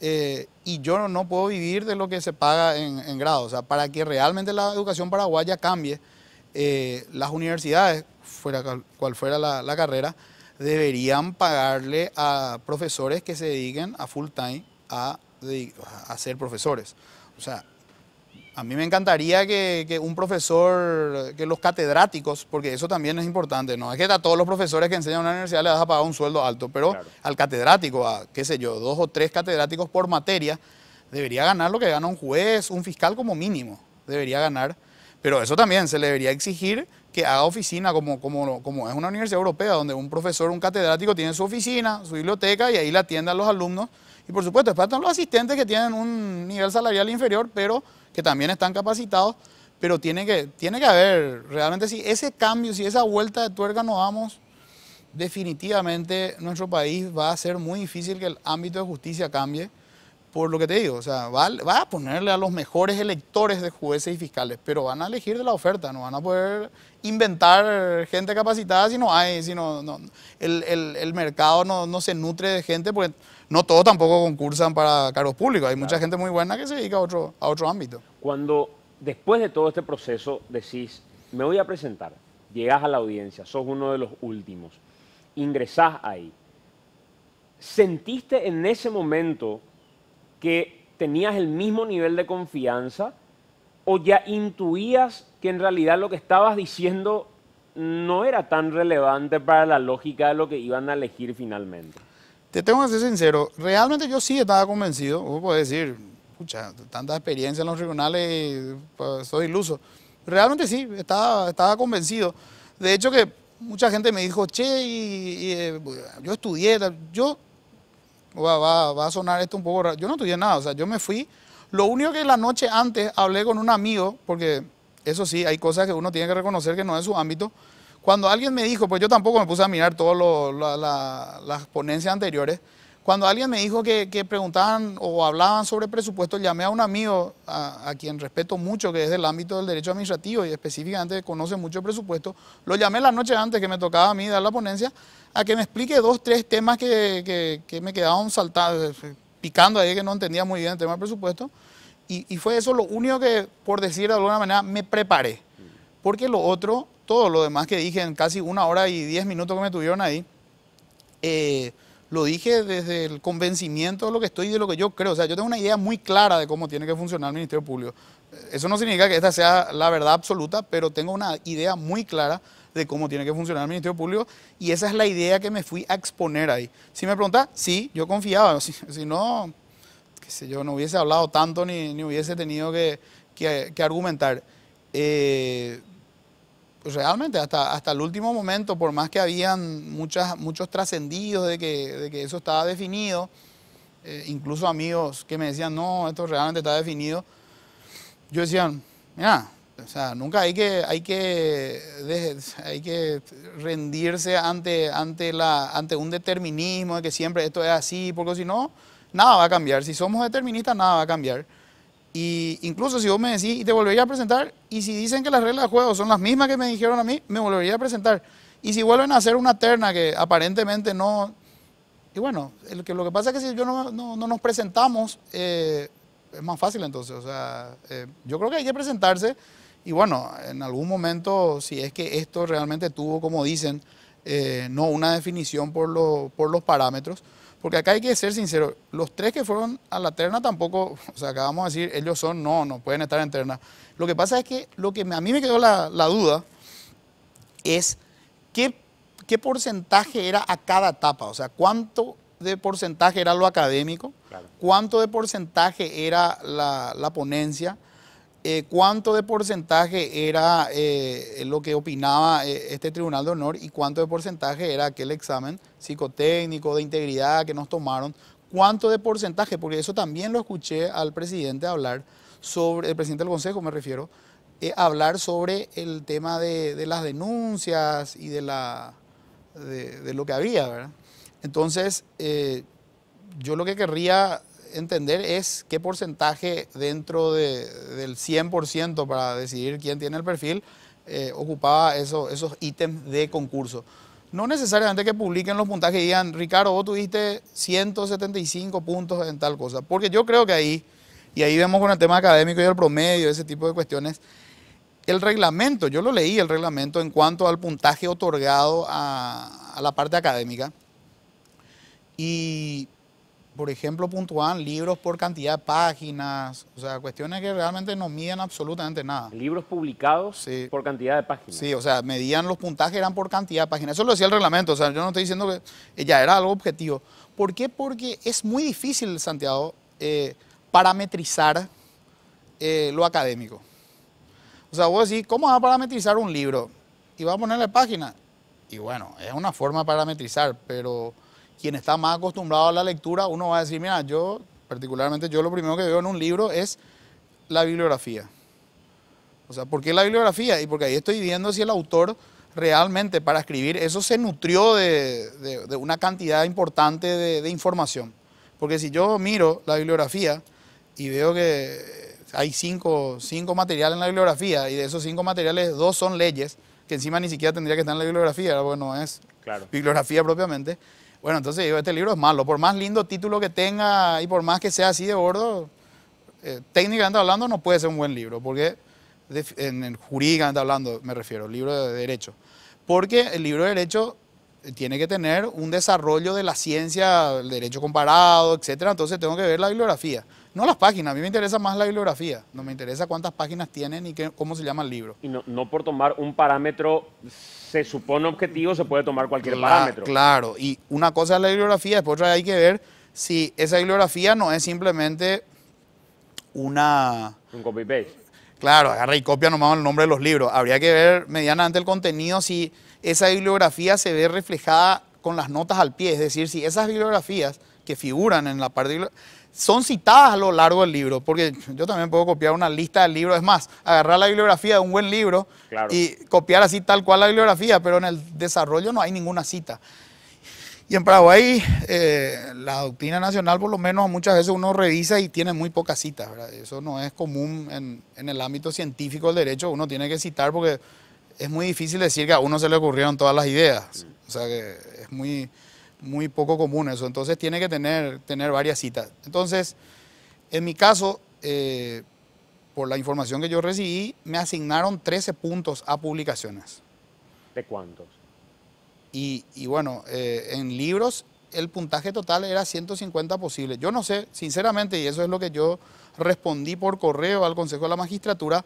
eh, y yo no, puedo vivir de lo que se paga en, en, grado. O sea, para que realmente la educación paraguaya cambie, las universidades, fuera cual fuera la carrera, deberían pagarle a profesores que se dediquen a full time a, ser profesores. O sea, a mí me encantaría que, un profesor, que los catedráticos, porque eso también es importante, no es que a todos los profesores que enseñan en una universidad le vas a pagar un sueldo alto, pero al catedrático, a qué sé yo, dos o tres catedráticos por materia, debería ganar lo que gana un juez, un fiscal como mínimo, debería ganar. Pero eso también se le debería exigir que haga oficina, como, como, como es una universidad europea, donde un profesor, un catedrático tiene su oficina, su biblioteca y ahí la a los alumnos. Y por supuesto, faltan los asistentes que tienen un nivel salarial inferior, pero que también están capacitados, pero tiene que, tiene que haber realmente, si ese cambio, si esa vuelta de tuerca no damos, definitivamente nuestro país va a ser muy difícil que el ámbito de justicia cambie por lo que te digo, o sea, va, a ponerle a los mejores electores de jueces y fiscales, pero van a elegir de la oferta, no van a poder inventar gente capacitada si no hay, si no, el, mercado no, se nutre de gente, porque no todos tampoco concursan para cargos públicos, hay mucha gente muy buena que se dedica a otro, a otro ámbito. Cuando después de todo este proceso decís, me voy a presentar, llegas a la audiencia, sos uno de los últimos, ingresás ahí, ¿sentiste en ese momento que tenías el mismo nivel de confianza o ya intuías que en realidad lo que estabas diciendo no era tan relevante para la lógica de lo que iban a elegir finalmente? Te tengo que ser sincero, realmente yo sí estaba convencido, vos podés decir, pucha, tanta experiencia en los regionales, pues, soy iluso. Realmente sí, estaba, estaba convencido. De hecho que mucha gente me dijo, che, eh, yo estudié, yo va, a sonar esto un poco raro. Yo no tuve nada, o sea, yo me fui. Lo único que la noche antes hablé con un amigo, porque eso sí, hay cosas que uno tiene que reconocer que no es su ámbito. Cuando alguien me dijo, pues yo tampoco me puse a mirar todas las ponencias anteriores, cuando alguien me dijo que, preguntaban o hablaban sobre presupuesto, llamé a un amigo a, quien respeto mucho, que es del ámbito del derecho administrativo y específicamente conoce mucho presupuesto. Lo llamé la noche antes que me tocaba a mí dar la ponencia a que me explique dos, tres temas que, me quedaban saltados, picando ahí que no entendía muy bien el tema del presupuesto. Y, fue eso lo único que, por decir de alguna manera, me preparé. Porque lo otro, todo lo demás que dije en casi una hora y diez minutos que me tuvieron ahí, eh, lo dije desde el convencimiento de lo que estoy y de lo que yo creo. O sea, yo tengo una idea muy clara de cómo tiene que funcionar el Ministerio Público. Eso no significa que esta sea la verdad absoluta, pero tengo una idea muy clara de cómo tiene que funcionar el Ministerio Público y esa es la idea que me fui a exponer ahí. Si me preguntas, sí, yo confiaba, si, no, qué yo, no hubiese hablado tanto ni, hubiese tenido que, argumentar. Eh, realmente hasta, hasta el último momento, por más que habían muchas, muchos trascendidos de que, eso estaba definido, eh, incluso amigos que me decían, no, esto realmente está definido, yo decía, mira, o sea, nunca hay que, hay que, hay que rendirse ante, ante, la, ante un determinismo de que siempre esto es así, porque si no, nada va a cambiar. Si somos deterministas, nada va a cambiar. Y incluso si vos me decís y te volvería a presentar, y si dicen que las reglas de juego son las mismas que me dijeron a mí, me volvería a presentar. Y si vuelven a hacer una terna que aparentemente no... Y bueno, lo que, pasa es que si yo no, nos presentamos, eh, es más fácil entonces. O sea, eh, yo creo que hay que presentarse y bueno, en algún momento, si es que esto realmente tuvo, como dicen, eh, no una definición por los parámetros, porque acá hay que ser sincero, los tres que fueron a la terna tampoco, o sea, acabamos de decir, ellos son, no, no pueden estar en terna. Lo que pasa es que lo que a mí me quedó la, duda es qué, porcentaje era a cada etapa, o sea, cuánto de porcentaje era lo académico, cuánto de porcentaje era la, la, ponencia eh, cuánto de porcentaje era eh, lo que opinaba eh, este Tribunal de Honor y cuánto de porcentaje era aquel examen psicotécnico de integridad que nos tomaron, cuánto de porcentaje, porque eso también lo escuché al presidente hablar sobre, el presidente del Consejo me refiero, hablar sobre el tema de, las denuncias y de, la, lo que había, ¿verdad? Entonces, yo lo que querría entender es qué porcentaje dentro del 100% para decidir quién tiene el perfil eh, ocupaba esos ítems de concurso. No necesariamente que publiquen los puntajes y digan, Ricardo, vos tuviste 175 puntos en tal cosa, porque yo creo que ahí, y ahí vemos con el tema académico y el promedio, ese tipo de cuestiones, el reglamento, yo lo leí el reglamento en cuanto al puntaje otorgado a, a la parte académica, y por ejemplo, puntúan libros por cantidad de páginas, o sea, cuestiones que realmente no miden absolutamente nada. Libros publicados por cantidad de páginas. Sí, o sea, medían los puntajes, eran por cantidad de páginas. Eso lo decía el reglamento, o sea, yo no estoy diciendo que ya era algo objetivo. ¿Por qué? Porque es muy difícil, Santiago, eh, parametrizar eh, lo académico. O sea, vos decís, ¿cómo vas a parametrizar un libro? Y vas a ponerle página. Y bueno, es una forma de parametrizar, pero quien está más acostumbrado a la lectura, uno va a decir, mira, yo particularmente, yo lo primero que veo en un libro es la bibliografía. O sea, ¿por qué la bibliografía? Y porque ahí estoy viendo si el autor realmente para escribir eso se nutrió de, una cantidad importante de, información. Porque si yo miro la bibliografía y veo que hay cinco, cinco materiales en la bibliografía y de esos cinco materiales dos son leyes, que encima ni siquiera tendría que estar en la bibliografía, porque no es bibliografía propiamente, bueno, entonces digo, este libro es malo. Por más lindo título que tenga y por más que sea así de gordo, eh, técnicamente hablando no puede ser un buen libro, porque en, en, jurídicamente hablando me refiero, libro de, derecho. Porque el libro de derecho eh, tiene que tener un desarrollo de la ciencia, el derecho comparado, etcétera. Entonces tengo que ver la bibliografía. No las páginas, a mí me interesa más la bibliografía, no me interesa cuántas páginas tienen y cómo se llama el libro. Y no, por tomar un parámetro, se supone objetivo, se puede tomar cualquier parámetro. Claro, y una cosa es la bibliografía, después otra hay que ver si esa bibliografía no es simplemente una... Un copy-paste. Claro, agarra y copia nomás el nombre de los libros. Habría que ver medianamente el contenido si esa bibliografía se ve reflejada con las notas al pie, es decir, si esas bibliografías que figuran en la parte son citadas a lo largo del libro, porque yo también puedo copiar una lista de libros es más, agarrar la bibliografía de un buen libro y copiar así tal cual la bibliografía, pero en el desarrollo no hay ninguna cita. Y en Paraguay, eh, la doctrina nacional, por lo menos muchas veces uno revisa y tiene muy pocas citas, Eso no es común en, en el ámbito científico del derecho, uno tiene que citar porque es muy difícil decir que a uno se le ocurrieron todas las ideas. O sea que es muy muy poco común eso, entonces tiene que tener, tener varias citas. Entonces, en mi caso, eh, por la información que yo recibí, me asignaron 13 puntos a publicaciones. ¿De cuántos? Y, bueno, eh, en libros el puntaje total era 150 posibles. Yo no sé, sinceramente, y eso es lo que yo respondí por correo al Consejo de la Magistratura,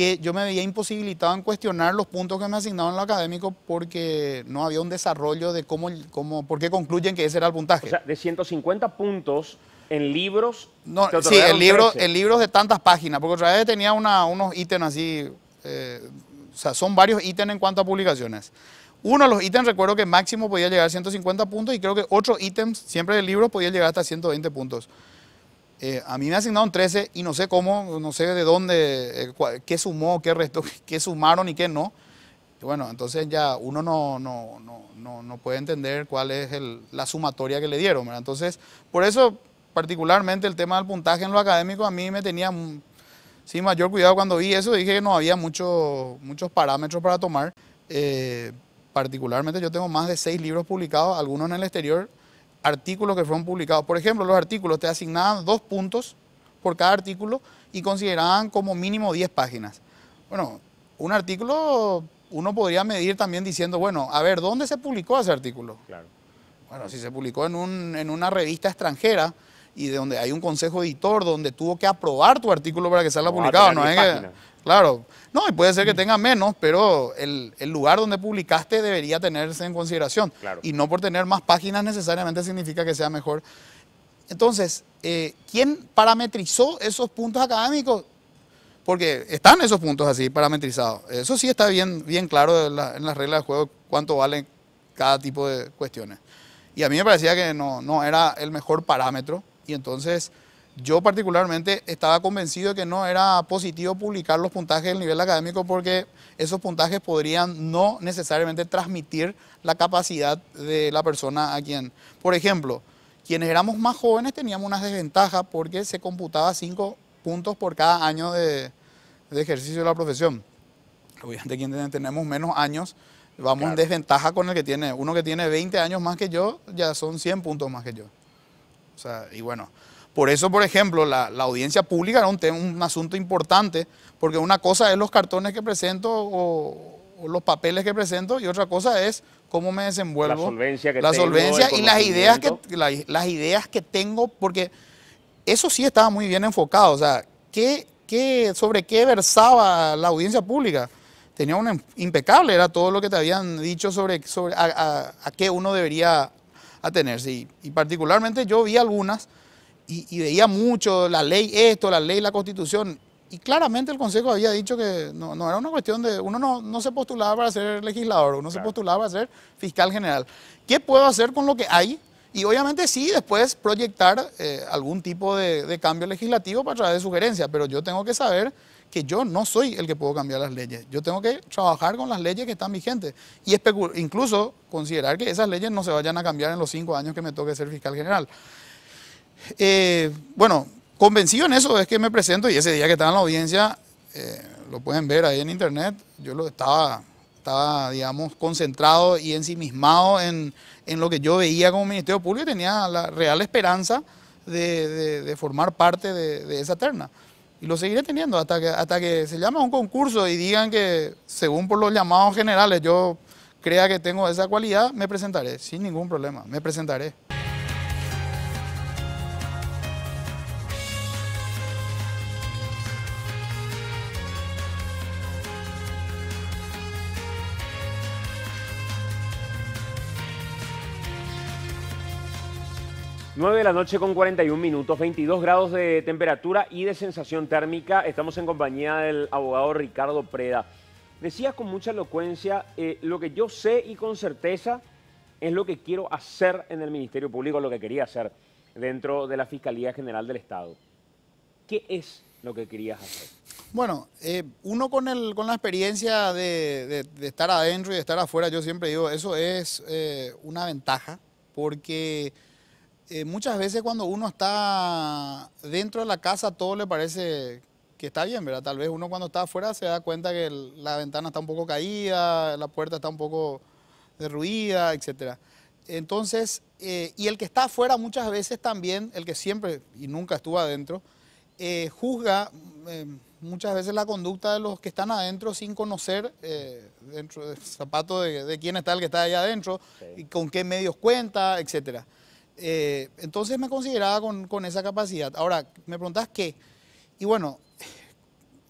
que yo me veía imposibilitado en cuestionar los puntos que me asignaban lo académico porque no había un desarrollo de cómo, cómo, por qué concluyen que ese era el puntaje. O sea, de 150 puntos en libros. No, sí, en libros, en libros de tantas páginas, porque otra vez tenía una, unos ítems así, eh, o sea, son varios ítems en cuanto a publicaciones. Uno de los ítems recuerdo que máximo podía llegar a 150 puntos y creo que otro ítems, siempre de libros, podía llegar hasta 120 puntos. Eh, a mí me asignaron 13 y no sé cómo, no sé de dónde, eh, qué sumó, qué restó, qué sumaron y qué no. bueno, entonces ya uno no, no, no, no puede entender cuál es la sumatoria que le dieron. Entonces, por eso particularmente el tema del puntaje en lo académico a mí me tenía sin mayor cuidado cuando vi eso. Dije que no había mucho, muchos parámetros para tomar. Eh, particularmente yo tengo más de seis libros publicados, algunos en el exterior artículos que fueron publicados. Por ejemplo, los artículos te asignaban dos puntos por cada artículo y consideraban como mínimo 10 páginas. Bueno, un artículo uno podría medir también diciendo, bueno, a ver, ¿dónde se publicó ese artículo? Claro. Bueno, si se publicó en, un, en una revista extranjera y de donde hay un consejo editor donde tuvo que aprobar tu artículo para que salga publicado, claro, no, y puede ser que mm. tenga menos, pero el, lugar donde publicaste debería tenerse en consideración. Y no por tener más páginas necesariamente significa que sea mejor. Entonces, eh, ¿quién parametrizó esos puntos académicos? Porque están esos puntos así, parametrizados. Eso sí está bien, bien claro en, las reglas de juego cuánto valen cada tipo de cuestiones. Y a mí me parecía que no, no era el mejor parámetro. Y entonces yo particularmente estaba convencido de que no era positivo publicar los puntajes del nivel académico porque esos puntajes podrían no necesariamente transmitir la capacidad de la persona a quien. Por ejemplo, quienes éramos más jóvenes teníamos una desventaja porque se computaba 5 puntos por cada año de, ejercicio de la profesión. Obviamente quienes tenemos menos años vamos en desventaja con el que tiene. Uno que tiene 20 años más que yo ya son 100 puntos más que yo. O sea, y bueno. Por eso, por ejemplo, la, audiencia pública era un, un, asunto importante, porque una cosa es los cartones que presento o, los papeles que presento y otra cosa es cómo me desenvuelvo. La solvencia que la solvencia y las ideas que, las ideas que tengo, porque eso sí estaba muy bien enfocado. O sea, ¿qué, qué, sobre qué versaba la audiencia pública? Tenía un impecable, era todo lo que te habían dicho sobre, sobre a, qué uno debería atenerse. Y, y particularmente yo vi algunas y, veía mucho la ley esto, la ley, la constitución. Y claramente el Consejo había dicho que no, no era una cuestión de... Uno no, no, se postulaba para ser legislador, uno se postulaba para ser fiscal general. ¿Qué puedo hacer con lo que hay? Y obviamente sí, después proyectar eh, algún tipo de, cambio legislativo para través de sugerencias, pero yo tengo que saber que yo no soy el que puedo cambiar las leyes. Yo tengo que trabajar con las leyes que están vigentes y incluso considerar que esas leyes no se vayan a cambiar en los cinco años que me toque ser fiscal general. Eh, bueno, convencido en eso es que me presento y ese día que estaba en la audiencia, eh, lo pueden ver ahí en internet, yo lo estaba, estaba digamos, concentrado y ensimismado en, lo que yo veía como Ministerio Público y tenía la real esperanza de, formar parte de, esa terna. Y lo seguiré teniendo hasta que, hasta que se llama un concurso y digan que, según por los llamados generales, yo crea que tengo esa cualidad, me presentaré, sin ningún problema, me presentaré. 9 de la noche con 41 minutos, 22 grados de temperatura y de sensación térmica. Estamos en compañía del abogado Ricardo Preda. Decías con mucha elocuencia, eh, lo que yo sé y con certeza es lo que quiero hacer en el Ministerio Público, lo que quería hacer dentro de la Fiscalía General del Estado. ¿Qué es lo que querías hacer? Bueno, eh, uno con, el, con la experiencia de, estar adentro y de estar afuera, yo siempre digo, eso es eh, una ventaja porque eh, muchas veces cuando uno está dentro de la casa todo le parece que está bien, ¿verdad? Tal vez uno cuando está afuera se da cuenta que la ventana está un poco caída, la puerta está un poco derruida, etcétera. Entonces, eh, y el que está afuera muchas veces también, el que siempre y nunca estuvo adentro, eh, juzga muchas veces la conducta de los que están adentro sin conocer dentro del zapato de, quién está el que está allá adentro, y con qué medios cuenta, etcétera. Eh, entonces me consideraba con, con, esa capacidad. Ahora, me preguntas qué. Y bueno,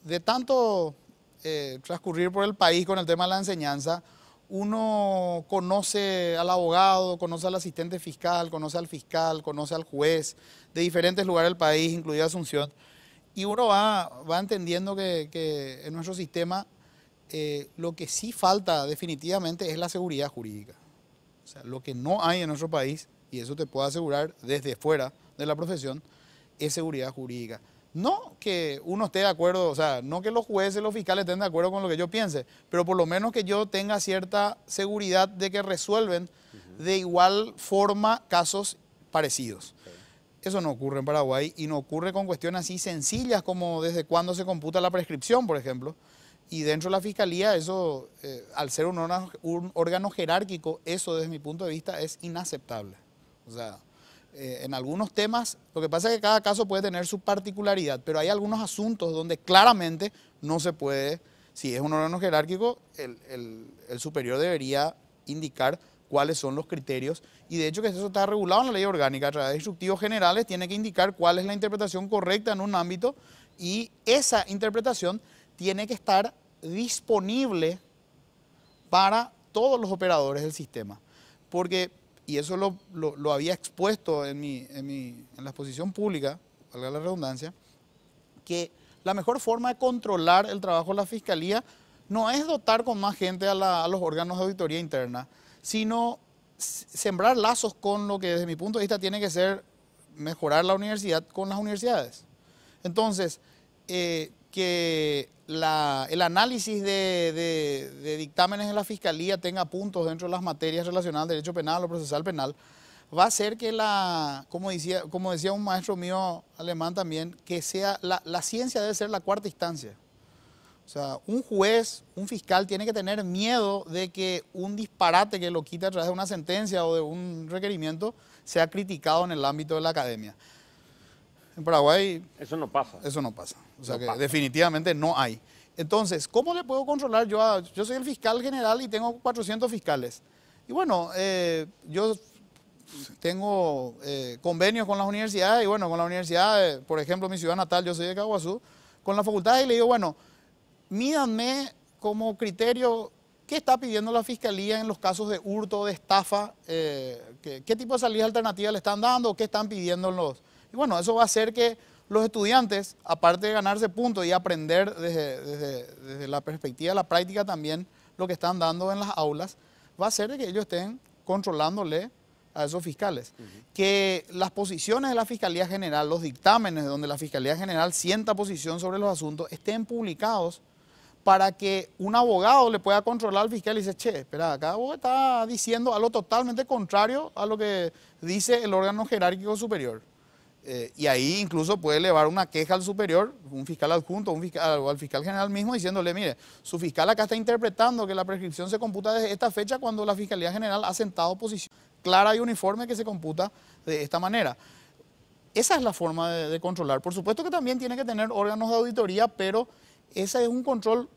de tanto eh, transcurrir por el país con el tema de la enseñanza, uno conoce al abogado, conoce al asistente fiscal, conoce al fiscal, conoce al juez de diferentes lugares del país, incluida Asunción. Y uno va, entendiendo que, en nuestro sistema eh, lo que sí falta definitivamente es la seguridad jurídica. O sea, lo que no hay en nuestro país y eso te puedo asegurar desde fuera de la profesión, es seguridad jurídica. No que uno esté de acuerdo, o sea, no que los jueces, los fiscales estén de acuerdo con lo que yo piense, pero por lo menos que yo tenga cierta seguridad de que resuelven de igual forma casos parecidos. Eso no ocurre en Paraguay y no ocurre con cuestiones así sencillas como desde cuándo se computa la prescripción, por ejemplo. Y dentro de la fiscalía, eso, eh, al ser un órgano jerárquico, eso desde mi punto de vista es inaceptable. O sea, eh, en algunos temas, lo que pasa es que cada caso puede tener su particularidad, pero hay algunos asuntos donde claramente no se puede, si es un órgano jerárquico, el, superior debería indicar cuáles son los criterios y de hecho que eso está regulado en la ley orgánica a través de instructivos generales, tiene que indicar cuál es la interpretación correcta en un ámbito y esa interpretación tiene que estar disponible para todos los operadores del sistema. Porque y eso lo, había expuesto en, mi, en, la exposición pública, valga la redundancia, que la mejor forma de controlar el trabajo de la Fiscalía no es dotar con más gente a, los órganos de auditoría interna, sino sembrar lazos con lo que desde mi punto de vista tiene que ser mejorar la universidad con las universidades. Entonces, eh, que el análisis de, dictámenes de la Fiscalía tenga puntos dentro de las materias relacionadas al derecho penal o procesal penal, va a ser que la, como decía, como decía un maestro mío alemán también, que sea la, ciencia debe ser la cuarta instancia. O sea, un juez, un fiscal tiene que tener miedo de que un disparate que lo quita a través de una sentencia o de un requerimiento sea criticado en el ámbito de la academia. En Paraguay... Eso no pasa. Eso no pasa. O sea que definitivamente no hay. Entonces, ¿cómo le puedo controlar yo? yo soy el fiscal general y tengo 400 fiscales. Y bueno, eh, yo tengo eh, convenios con las universidades y bueno, con la universidad, eh, por ejemplo, mi ciudad natal, yo soy de Caguazú, con la facultad y le digo, bueno, mídanme como criterio qué está pidiendo la fiscalía en los casos de hurto, de estafa, qué, tipo de salidas alternativas le están dando, qué están pidiendo los, y bueno, eso va a hacer que los estudiantes, aparte de ganarse puntos y aprender desde, la perspectiva de la práctica también lo que están dando en las aulas, va a hacer que ellos estén controlándole a esos fiscales. Que las posiciones de la Fiscalía General, los dictámenes donde la Fiscalía General sienta posición sobre los asuntos, estén publicados para que un abogado le pueda controlar al fiscal y dice, che, espera, acá vos está diciendo algo totalmente contrario a lo que dice el órgano jerárquico superior. Eh, y ahí incluso puede elevar una queja al superior, un fiscal adjunto un fiscal, o al fiscal general mismo, diciéndole, mire, su fiscal acá está interpretando que la prescripción se computa desde esta fecha cuando la Fiscalía General ha sentado posición clara y uniforme que se computa de esta manera. Esa es la forma de, controlar. Por supuesto que también tiene que tener órganos de auditoría, pero ese es un control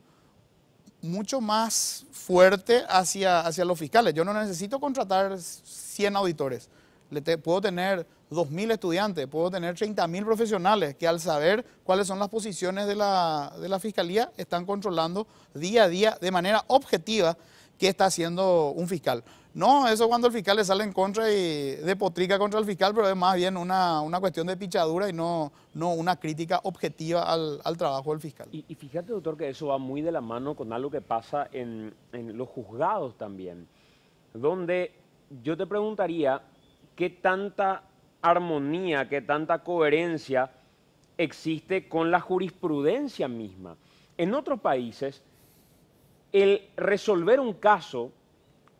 mucho más fuerte hacia, hacia los fiscales. Yo no necesito contratar 100 auditores. Le puedo tener 2.000 estudiantes, puedo tener 30.000 profesionales que al saber cuáles son las posiciones de la, fiscalía están controlando día a día de manera objetiva qué está haciendo un fiscal. No, eso cuando el fiscal le sale en contra y de potrica contra el fiscal, pero es más bien una, una cuestión de pichadura y no, no una crítica objetiva al, trabajo del fiscal. Y, fíjate, doctor, que eso va muy de la mano con algo que pasa en, en los juzgados también, donde yo te preguntaría qué tanta armonía, que tanta coherencia existe con la jurisprudencia misma. En otros países, el resolver un caso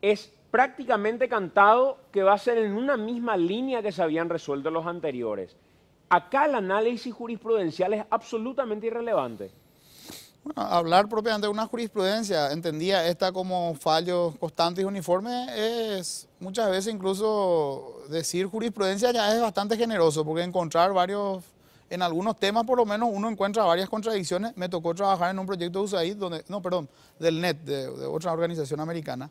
es prácticamente cantado que va a ser en una misma línea que se habían resuelto los anteriores. Acá el análisis jurisprudencial es absolutamente irrelevante. Bueno, hablar propiamente de una jurisprudencia, entendía esta como fallos constantes y uniformes, es muchas veces incluso decir jurisprudencia ya es bastante generoso, porque encontrar varios, en algunos temas por lo menos uno encuentra varias contradicciones. Me tocó trabajar en un proyecto de USAID, donde, no, perdón, del NET, de, otra organización americana,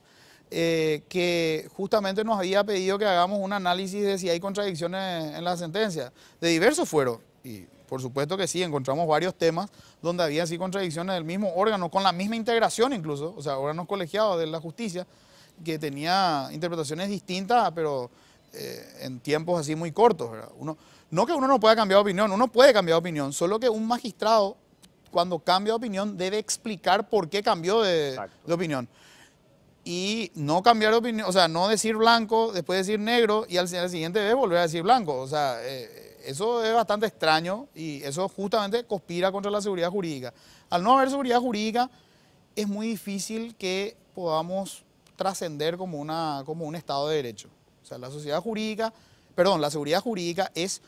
eh, que justamente nos había pedido que hagamos un análisis de si hay contradicciones en la sentencia, de diversos fueron. Y por supuesto que sí, encontramos varios temas donde había así contradicciones del mismo órgano, con la misma integración incluso, o sea, órganos colegiados de la justicia, que tenía interpretaciones distintas, pero eh, en tiempos así muy cortos, Uno, no que uno no pueda cambiar de opinión, uno puede cambiar de opinión, solo que un magistrado, cuando cambia de opinión, debe explicar por qué cambió de, opinión y no cambiar de opinión, o sea, no decir blanco, después decir negro y al, siguiente vez volver a decir blanco. O sea, eh, eso es bastante extraño y eso justamente conspira contra la seguridad jurídica. Al no haber seguridad jurídica, es muy difícil que podamos trascender como, una, como un Estado de Derecho. O sea, la sociedad jurídica, perdón, la seguridad jurídica es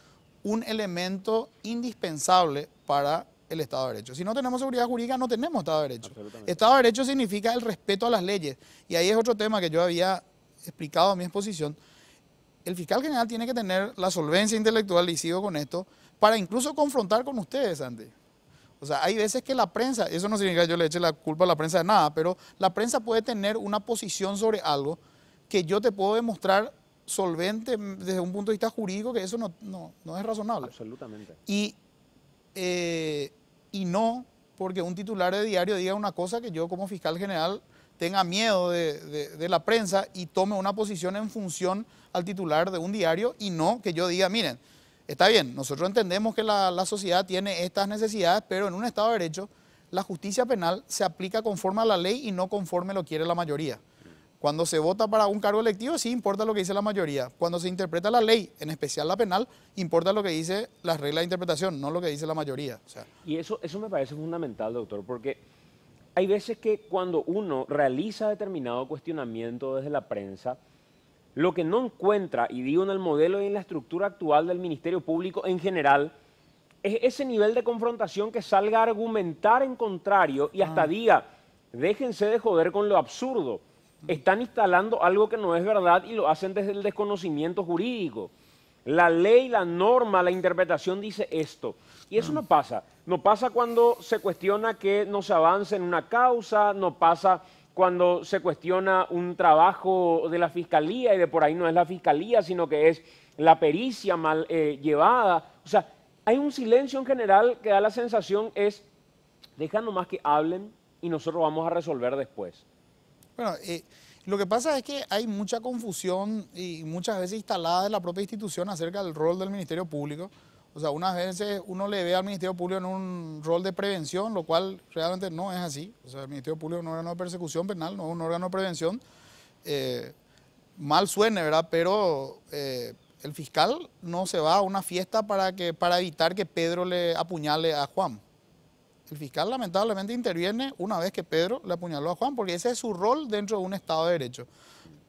un elemento indispensable para el Estado de Derecho. Si no tenemos seguridad jurídica, no tenemos Estado de Derecho. Estado de Derecho significa el respeto a las leyes. Y ahí es otro tema que yo había explicado en mi exposición el fiscal general tiene que tener la solvencia intelectual, y sigo con esto, para incluso confrontar con ustedes, Andy. O sea, hay veces que la prensa, eso no significa que yo le eche la culpa a la prensa de nada, pero la prensa puede tener una posición sobre algo que yo te puedo demostrar solvente desde un punto de vista jurídico que eso no, no, es razonable. Absolutamente. Y, eh, y no porque un titular de diario diga una cosa que yo como fiscal general tenga miedo de, de, de la prensa y tome una posición en función al titular de un diario y no que yo diga, miren, está bien, nosotros entendemos que la, sociedad tiene estas necesidades, pero en un Estado de Derecho la justicia penal se aplica conforme a la ley y no conforme lo quiere la mayoría. Cuando se vota para un cargo electivo, sí importa lo que dice la mayoría. Cuando se interpreta la ley, en especial la penal, importa lo que dice la regla de interpretación, no lo que dice la mayoría. y eso, eso me parece fundamental, doctor, porque hay veces que cuando uno realiza determinado cuestionamiento desde la prensa, lo que no encuentra, y digo en el modelo y en la estructura actual del Ministerio Público en general, es ese nivel de confrontación que salga a argumentar en contrario y hasta ah. diga, déjense de joder con lo absurdo. Están instalando algo que no es verdad y lo hacen desde el desconocimiento jurídico. La ley, la norma, la interpretación dice esto. Y eso no ah. pasa. No pasa cuando se cuestiona que no se avance en una causa, no pasa cuando se cuestiona un trabajo de la fiscalía y de por ahí no es la fiscalía, sino que es la pericia mal eh, llevada. O sea, hay un silencio en general que da la sensación es, dejando nomás que hablen y nosotros vamos a resolver después. Bueno, eh, lo que pasa es que hay mucha confusión y muchas veces instalada en la propia institución acerca del rol del Ministerio Público. O sea, unas veces uno le ve al Ministerio Público en un rol de prevención, lo cual realmente no es así. O sea, el Ministerio Público es un órgano de persecución penal, no es un órgano de prevención. Eh, mal suene, ¿verdad? Pero eh, el fiscal no se va a una fiesta para, que, para evitar que Pedro le apuñale a Juan. El fiscal lamentablemente interviene una vez que Pedro le apuñaló a Juan, porque ese es su rol dentro de un Estado de Derecho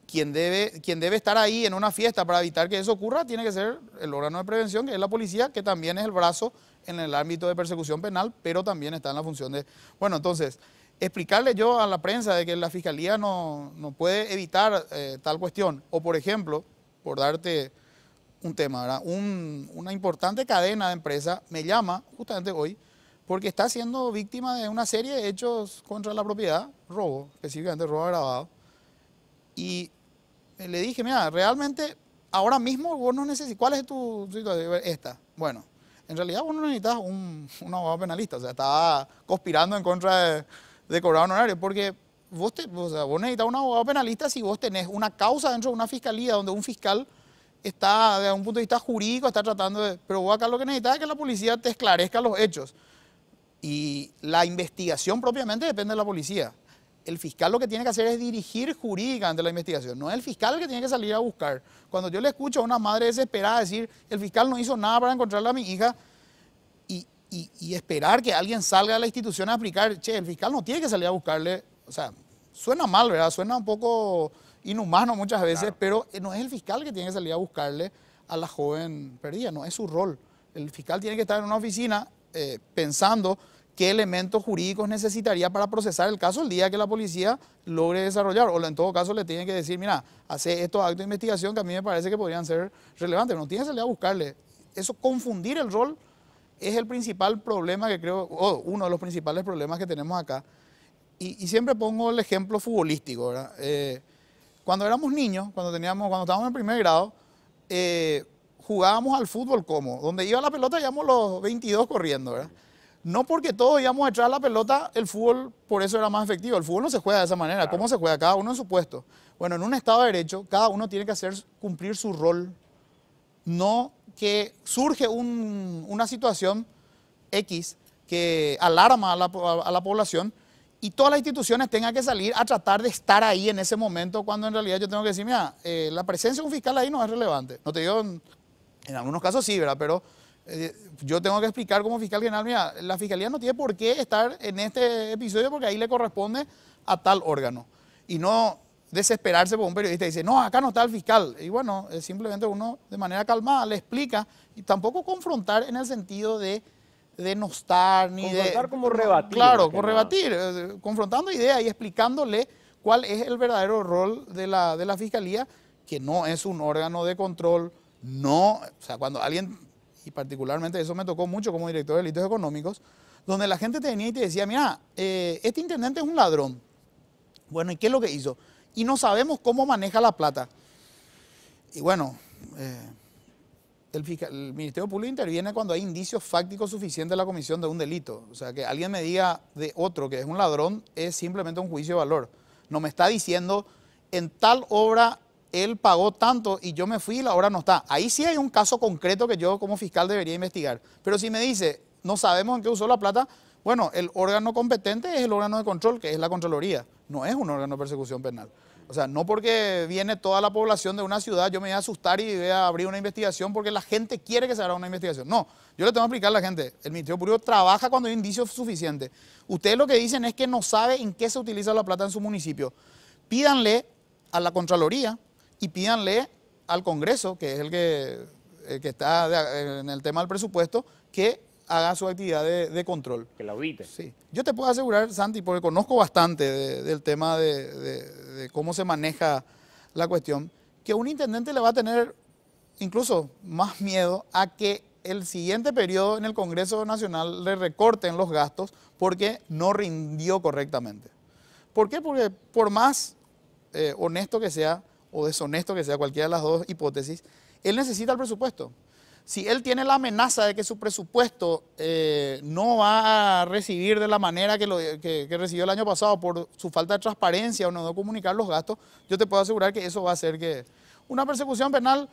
quien debe, quien debe estar ahí en una fiesta para evitar que eso ocurra tiene que ser el órgano de prevención, que es la policía, que también es el brazo en el ámbito de persecución penal, pero también está en la función de... Bueno, entonces, explicarle yo a la prensa de que la fiscalía no, puede evitar eh, tal cuestión, o por ejemplo, por darte un tema, ¿verdad? una importante cadena de empresa me llama justamente hoy porque está siendo víctima de una serie de hechos contra la propiedad, robo, específicamente robo agravado, y eh, le dije, mira, realmente ahora mismo vos no necesitas, ¿cuál es tu situación? Esta. Bueno, en realidad vos no necesitas un, abogado penalista, o sea, estaba conspirando en contra de, de cobrar honorario, porque vos, te, o sea, vos necesitas un abogado penalista si vos tenés una causa dentro de una fiscalía donde un fiscal está, desde un punto de vista jurídico, está tratando de... Pero vos acá lo que necesitas es que la policía te esclarezca los hechos. Y la investigación propiamente depende de la policía el fiscal lo que tiene que hacer es dirigir jurídicamente la investigación, no es el fiscal el que tiene que salir a buscar. Cuando yo le escucho a una madre desesperada decir, el fiscal no hizo nada para encontrarle a mi hija, y, esperar que alguien salga a la institución a aplicar". che, el fiscal no tiene que salir a buscarle, o sea, suena mal, ¿verdad? Suena un poco inhumano muchas veces, pero eh, no es el fiscal que tiene que salir a buscarle a la joven perdida, no es su rol. El fiscal tiene que estar en una oficina eh, pensando qué elementos jurídicos necesitaría para procesar el caso el día que la policía logre desarrollar. O en todo caso le tienen que decir, mira, hace estos actos de investigación que a mí me parece que podrían ser relevantes. No tiene que salir a buscarle. Eso, confundir el rol es el principal problema que creo, o uno de los principales problemas que tenemos acá. Y, siempre pongo el ejemplo futbolístico, ¿verdad? Eh, cuando éramos niños, cuando, teníamos, cuando estábamos en primer grado, eh, jugábamos al fútbol como, donde iba la pelota, íbamos los 22 corriendo, ¿verdad? No porque todos íbamos a echar la pelota, el fútbol por eso era más efectivo. El fútbol no se juega de esa manera. ¿Cómo se juega? Cada uno en su puesto. Bueno, en un Estado de Derecho, cada uno tiene que hacer cumplir su rol. No que surge una situación X que alarma a la, población y todas las instituciones tengan que salir a tratar de estar ahí en ese momento cuando en realidad yo tengo que decir, mira, eh, la presencia de un fiscal ahí no es relevante. No te digo, en, en algunos casos sí, ¿verdad? Pero eh, yo tengo que explicar como fiscal general, mira, la fiscalía no tiene por qué estar en este episodio porque ahí le corresponde a tal órgano. Y no desesperarse por un periodista y dice, no, acá no está el fiscal. Y bueno, simplemente uno de manera calmada le explica y tampoco confrontar en el sentido de no estar ni de... Confrontar como rebatir. Claro, como rebatir, eh, confrontando ideas y explicándole cuál es el verdadero rol de la, de la fiscalía, que no es un órgano de control, no, o sea, cuando alguien y particularmente eso me tocó mucho como director de delitos económicos, donde la gente te venía y te decía, mira, eh, este intendente es un ladrón. Bueno, ¿y qué es lo que hizo? Y no sabemos cómo maneja la plata. Y bueno, eh, el, el, Ministerio Público interviene cuando hay indicios fácticos suficientes de la comisión de un delito. O sea, que alguien me diga de otro que es un ladrón es simplemente un juicio de valor. No me está diciendo, en tal obra él pagó tanto y yo me fui y la hora no está. Ahí sí hay un caso concreto que yo como fiscal debería investigar. Pero si me dice, no sabemos en qué usó la plata, bueno, el órgano competente es el órgano de control, que es la Contraloría, no es un órgano de persecución penal. O sea, no porque viene toda la población de una ciudad, yo me voy a asustar y voy a abrir una investigación porque la gente quiere que se haga una investigación. No, yo le tengo que explicar a la gente, el Ministerio Público trabaja cuando hay indicios suficientes. Ustedes lo que dicen es que no sabe en qué se utiliza la plata en su municipio. Pídanle a la Contraloría, y pídanle al Congreso, que es el que, está en el tema del presupuesto, que haga su actividad de, control. Que la audite. Sí. Yo te puedo asegurar, Santi, porque conozco bastante del tema de cómo se maneja la cuestión, que un intendente le va a tener incluso más miedo a que el siguiente periodo en el Congreso Nacional le recorten los gastos porque no rindió correctamente. ¿Por qué? Porque por más eh, honesto que sea, o deshonesto, que sea cualquiera de las dos hipótesis, él necesita el presupuesto. Si él tiene la amenaza de que su presupuesto eh, no va a recibir de la manera que, lo, recibió el año pasado por su falta de transparencia o no comunicar los gastos, yo te puedo asegurar que eso va a hacer que una persecución penal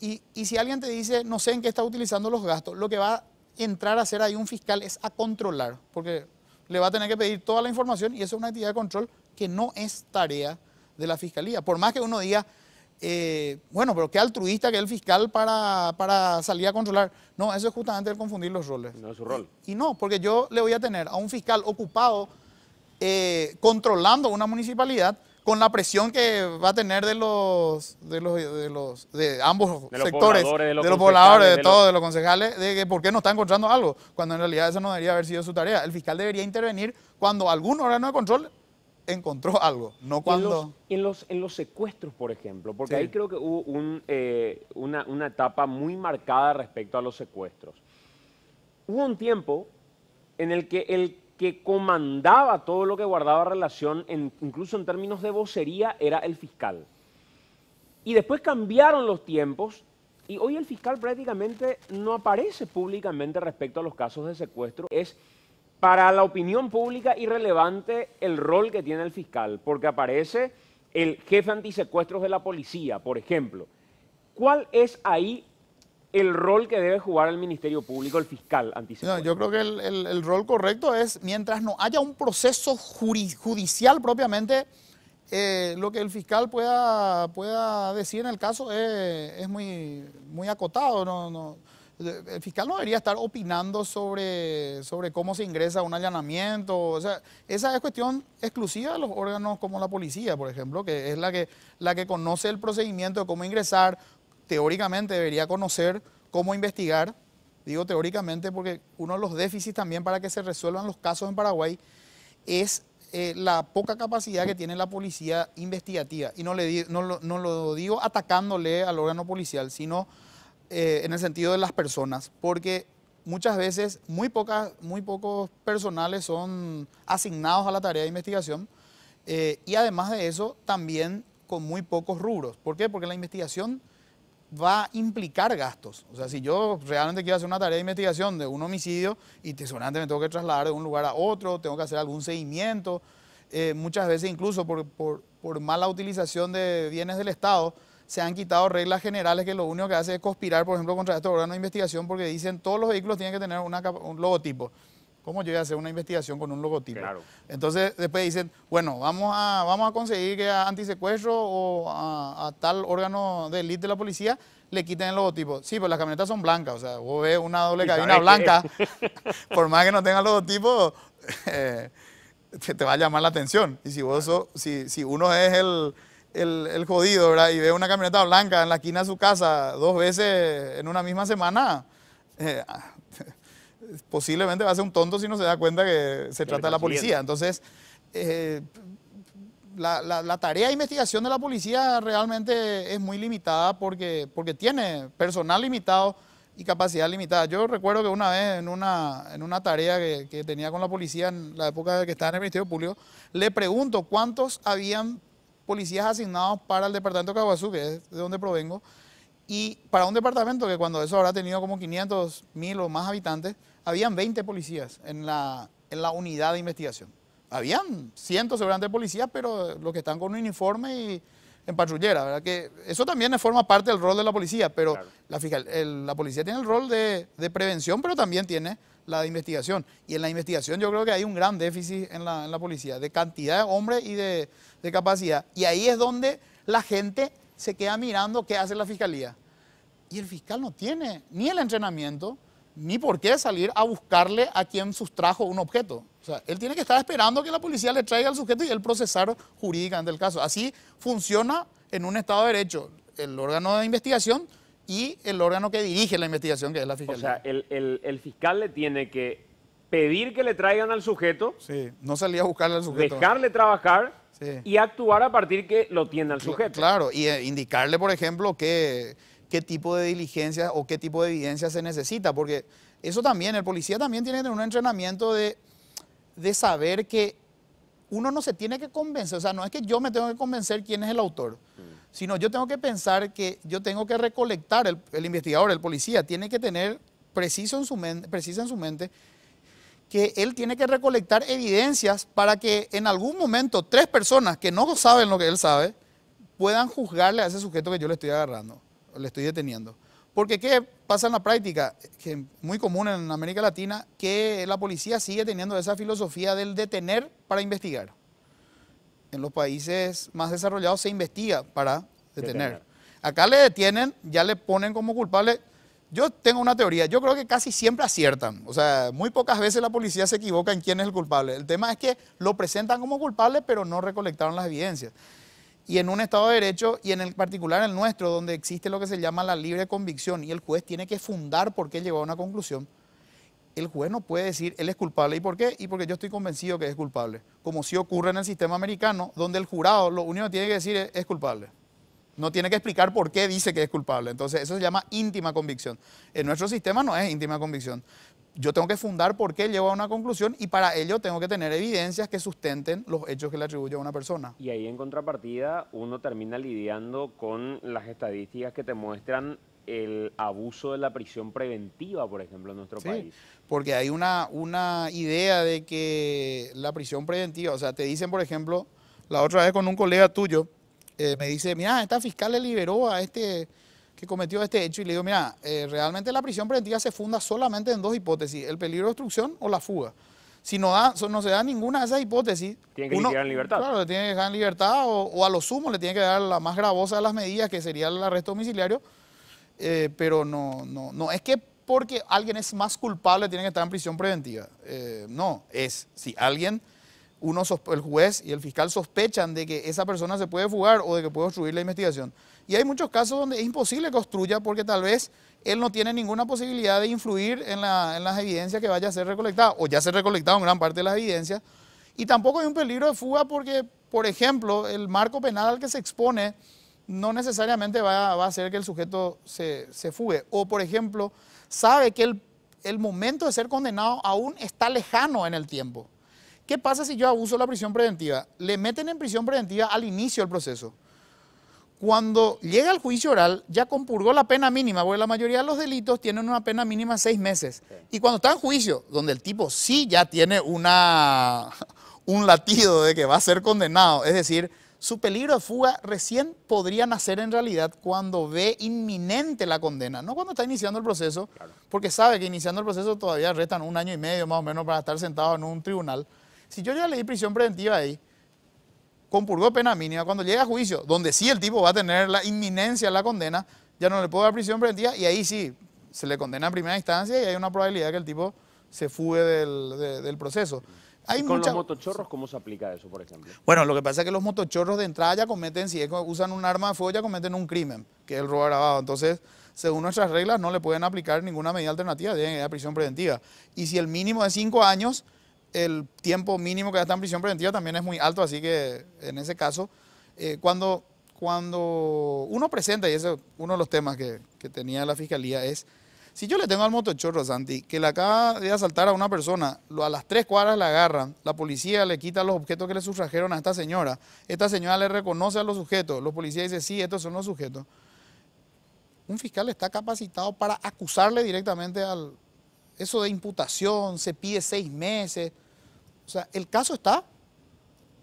y, y si alguien te dice no sé en qué está utilizando los gastos, lo que va a entrar a hacer ahí un fiscal es a controlar, porque le va a tener que pedir toda la información y eso es una actividad de control que no es tarea de la fiscalía. Por más que uno diga, eh, bueno, pero qué altruista que el fiscal para, salir a controlar. No, eso es justamente el confundir los roles. No es su rol. Y, no, porque yo le voy a tener a un fiscal ocupado eh, controlando una municipalidad con la presión que va a tener de los de los de ambos sectores, de los, pobladores, de, todos, de los concejales, de que por qué no está encontrando algo, cuando en realidad esa no debería haber sido su tarea. El fiscal debería intervenir cuando algún órgano de control encontró algo, no cuando... En los, en los, secuestros, por ejemplo, porque ahí creo que hubo eh, una, etapa muy marcada respecto a los secuestros. Hubo un tiempo en el que el que comandaba todo lo que guardaba relación, incluso en términos de vocería, era el fiscal. Y después cambiaron los tiempos y hoy el fiscal prácticamente no aparece públicamente respecto a los casos de secuestro. Es para la opinión pública irrelevante el rol que tiene el fiscal, porque aparece el jefe antisecuestros de la policía, por ejemplo. ¿Cuál es ahí el rol que debe jugar el Ministerio Público, el fiscal antisecuestro? yo creo que el, rol correcto es, mientras no haya un proceso judicial propiamente, eh, lo que el fiscal pueda, pueda decir en el caso es, muy, muy acotado. No, no el fiscal no debería estar opinando sobre, sobre cómo se ingresa a un allanamiento. O sea, esa es cuestión exclusiva de los órganos como la policía, por ejemplo, que es la que, la que conoce el procedimiento de cómo ingresar. Teóricamente debería conocer cómo investigar. Digo teóricamente porque uno de los déficits también para que se resuelvan los casos en Paraguay es eh, la poca capacidad que tiene la policía investigativa. Y no, le no, no lo digo atacándole al órgano policial, sino eh, en el sentido de las personas, porque muchas veces muy, pocas, muy pocos personales son asignados a la tarea de investigación eh, y además de eso también con muy pocos rubros. ¿Por qué? Porque la investigación va a implicar gastos. O sea, si yo realmente quiero hacer una tarea de investigación de un homicidio y tesoramente me tengo que trasladar de un lugar a otro, tengo que hacer algún seguimiento, eh, muchas veces incluso por, por mala utilización de bienes del Estado, se han quitado reglas generales que lo único que hace es conspirar, por ejemplo, contra estos órganos de investigación porque dicen todos los vehículos tienen que tener un logotipo. ¿Cómo yo voy a hacer una investigación con un logotipo? Entonces después dicen, bueno, vamos a, vamos a conseguir que a antisecuestro o a, tal órgano de élite de la policía le quiten el logotipo. Sí, pero las camionetas son blancas, o sea, vos ves una doble cabina blanca, por más que no tenga logotipo, eh, te, va a llamar la atención. Y si vos si uno es el el, jodido, ¿verdad? Y ve una camioneta blanca en la esquina de su casa dos veces en una misma semana, eh, posiblemente va a ser un tonto si no se da cuenta que se trata de la policía. Entonces, eh, la, tarea de investigación de la policía realmente es muy limitada porque, porque tiene personal limitado y capacidad limitada. Yo recuerdo que una vez en una, en una tarea que, tenía con la policía en la época que estaba en el Ministerio Público, le pregunto cuántos habían policías asignados para el departamento de Caguazú, que es de donde provengo, y para un departamento que cuando eso habrá tenido como 500 mil o más habitantes, habían 20 policías en la, en la unidad de investigación. Habían cientos seguramente de policías, pero los que están con un uniforme y en patrullera, ¿verdad? Que eso también forma parte del rol de la policía, pero la, el, la policía tiene el rol de, de prevención, pero también tiene la investigación. Y en la investigación yo creo que hay un gran déficit en la, policía, de cantidad de hombres y de, de, capacidad. Y ahí es donde la gente se queda mirando qué hace la fiscalía. Y el fiscal no tiene ni el entrenamiento, ni por qué salir a buscarle a quien sustrajo un objeto. O sea, él tiene que estar esperando que la policía le traiga al sujeto y él procesar jurídicamente el caso. Así funciona en un Estado de Derecho. El órgano de investigación y el órgano que dirige la investigación, que es la fiscalía. O sea, el, fiscal le tiene que pedir que le traigan al sujeto. Sí, no salir a buscarle al sujeto. Dejarle trabajar y actuar a partir que lo tiene al sujeto. Claro, y eh, indicarle, por ejemplo, qué, tipo de diligencia o qué tipo de evidencia se necesita, porque eso también, el policía también tiene que tener un entrenamiento de, de saber que uno no se tiene que convencer, o sea, no es que yo me tengo que convencer quién es el autor, sino yo tengo que pensar que yo tengo que recolectar, el, investigador, el policía, tiene que tener preciso en su mente, precisa en su mente que él tiene que recolectar evidencias para que en algún momento tres personas que no saben lo que él sabe puedan juzgarle a ese sujeto que yo le estoy agarrando, le estoy deteniendo. Porque ¿qué pasa en la práctica? Que muy común en América Latina, que la policía sigue teniendo esa filosofía del detener para investigar en los países más desarrollados se investiga para detener. Acá le detienen, ya le ponen como culpable. Yo tengo una teoría, yo creo que casi siempre aciertan. O sea, muy pocas veces la policía se equivoca en quién es el culpable. El tema es que lo presentan como culpable, pero no recolectaron las evidencias. Y en un Estado de Derecho, y en el particular el nuestro, donde existe lo que se llama la libre convicción, y el juez tiene que fundar por qué llegó a una conclusión, el juez no puede decir él es culpable. ¿Y por qué? Y porque yo estoy convencido que es culpable. Como si ocurre en el sistema americano, donde el jurado lo único que tiene que decir es, es culpable. No tiene que explicar por qué dice que es culpable. Entonces, eso se llama íntima convicción. En nuestro sistema no es íntima convicción. Yo tengo que fundar por qué llevo a una conclusión y para ello tengo que tener evidencias que sustenten los hechos que le atribuye a una persona. Y ahí en contrapartida uno termina lidiando con las estadísticas que te muestran el abuso de la prisión preventiva, por ejemplo, en nuestro país. Porque hay una, una idea de que la prisión preventiva, o sea, te dicen, por ejemplo, la otra vez con un colega tuyo, eh, me dice, mira, esta fiscal le liberó a este que cometió este hecho y le digo, mira, eh, realmente la prisión preventiva se funda solamente en dos hipótesis, el peligro de obstrucción o la fuga. Si no, da, no se da ninguna de esas hipótesis... Tiene que llegar en libertad. Claro, le tiene que dejar en libertad o, o, a lo sumo le tiene que dar la más gravosa de las medidas, que sería el arresto domiciliario, eh, pero no, no, no es que porque alguien es más culpable tiene que estar en prisión preventiva. Eh, no, es si alguien, uno el juez y el fiscal sospechan de que esa persona se puede fugar o de que puede obstruir la investigación. Y hay muchos casos donde es imposible que obstruya porque tal vez él no tiene ninguna posibilidad de influir en, las evidencias que vaya a ser recolectada o ya se recolectaron gran parte de las evidencias. Y tampoco hay un peligro de fuga porque, por ejemplo, el marco penal al que se expone no necesariamente va, a hacer que el sujeto se, se, fugue. O, por ejemplo, sabe que el, momento de ser condenado aún está lejano en el tiempo. ¿Qué pasa si yo abuso la prisión preventiva? Le meten en prisión preventiva al inicio del proceso. Cuando llega al juicio oral, ya compurgó la pena mínima, porque la mayoría de los delitos tienen una pena mínima de seis meses. Y cuando está en juicio, donde el tipo sí ya tiene una, un latido de que va a ser condenado, es decir, su peligro de fuga recién podría nacer en realidad cuando ve inminente la condena, no cuando está iniciando el proceso, porque sabe que iniciando el proceso todavía restan un año y medio más o menos para estar sentado en un tribunal. Si yo ya di prisión preventiva ahí, con compurgó pena mínima, cuando llega a juicio, donde sí el tipo va a tener la inminencia de la condena, ya no le puedo dar prisión preventiva y ahí sí se le condena en primera instancia y hay una probabilidad que el tipo se fugue del proceso con los motochorros cómo se aplica eso, por ejemplo? Bueno, lo que pasa es que los motochorros de entrada ya cometen, si usan un arma de fuego, ya cometen un crimen, que es el robo grabado. Entonces, según nuestras reglas, no le pueden aplicar ninguna medida alternativa, que ir a prisión preventiva. Y si el mínimo es cinco años, el tiempo mínimo que ya está en prisión preventiva también es muy alto, así que en ese caso, eh, cuando, cuando uno presenta, y ese es uno de los temas que tenía la Fiscalía, es si yo le tengo al motochorro, Santi, que le acaba de asaltar a una persona, a las tres cuadras la agarran, la policía le quita los objetos que le sustrajeron a esta señora, esta señora le reconoce a los sujetos, los policías dicen, sí, estos son los sujetos. Un fiscal está capacitado para acusarle directamente al... Eso de imputación, se pide seis meses. O sea, el caso está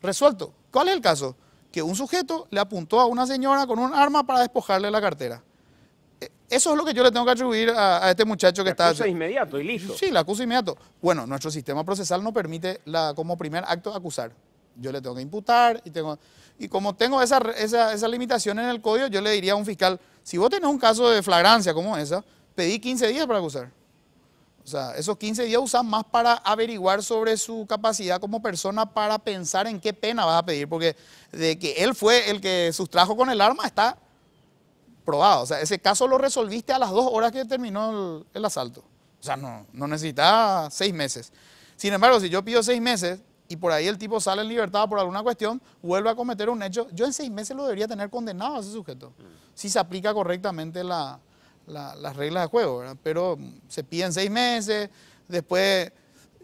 resuelto. ¿Cuál es el caso? Que un sujeto le apuntó a una señora con un arma para despojarle la cartera. Eso es lo que yo le tengo que atribuir a, este muchacho que la está... acusa inmediato y listo. Sí, la acusa inmediato. Bueno, nuestro sistema procesal no permite la, como primer acto acusar. Yo le tengo que imputar y tengo... Y como tengo esa, esa limitación en el código, yo le diría a un fiscal, si vos tenés un caso de flagrancia como esa, pedí 15 días para acusar. O sea, esos 15 días usan más para averiguar sobre su capacidad como persona para pensar en qué pena vas a pedir, porque de que él fue el que sustrajo con el arma está probado. O sea, ese caso lo resolviste a las dos horas que terminó el, asalto. O sea, no, no necesitaba seis meses. Sin embargo, si yo pido seis meses y por ahí el tipo sale en libertad por alguna cuestión, vuelve a cometer un hecho, yo en seis meses lo debería tener condenado a ese sujeto. Mm. Si se aplica correctamente las reglas de juego, Pero se piden seis meses, después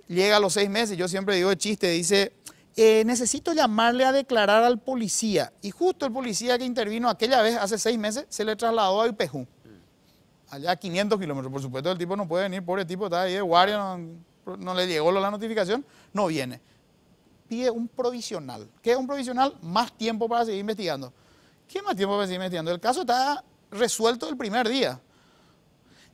llega a los seis meses, yo siempre digo el chiste, dice, eh, necesito llamarle a declarar al policía. Y justo el policía que intervino aquella vez, hace seis meses, se le trasladó a Ipejú, Allá a 500 kilómetros. Por supuesto, el tipo no puede venir, pobre tipo, está ahí de guardia, no, le llegó la notificación, no viene. Pide un provisional. ¿Qué es un provisional? Más tiempo para seguir investigando. ¿Qué más tiempo para seguir investigando? El caso está resuelto el primer día.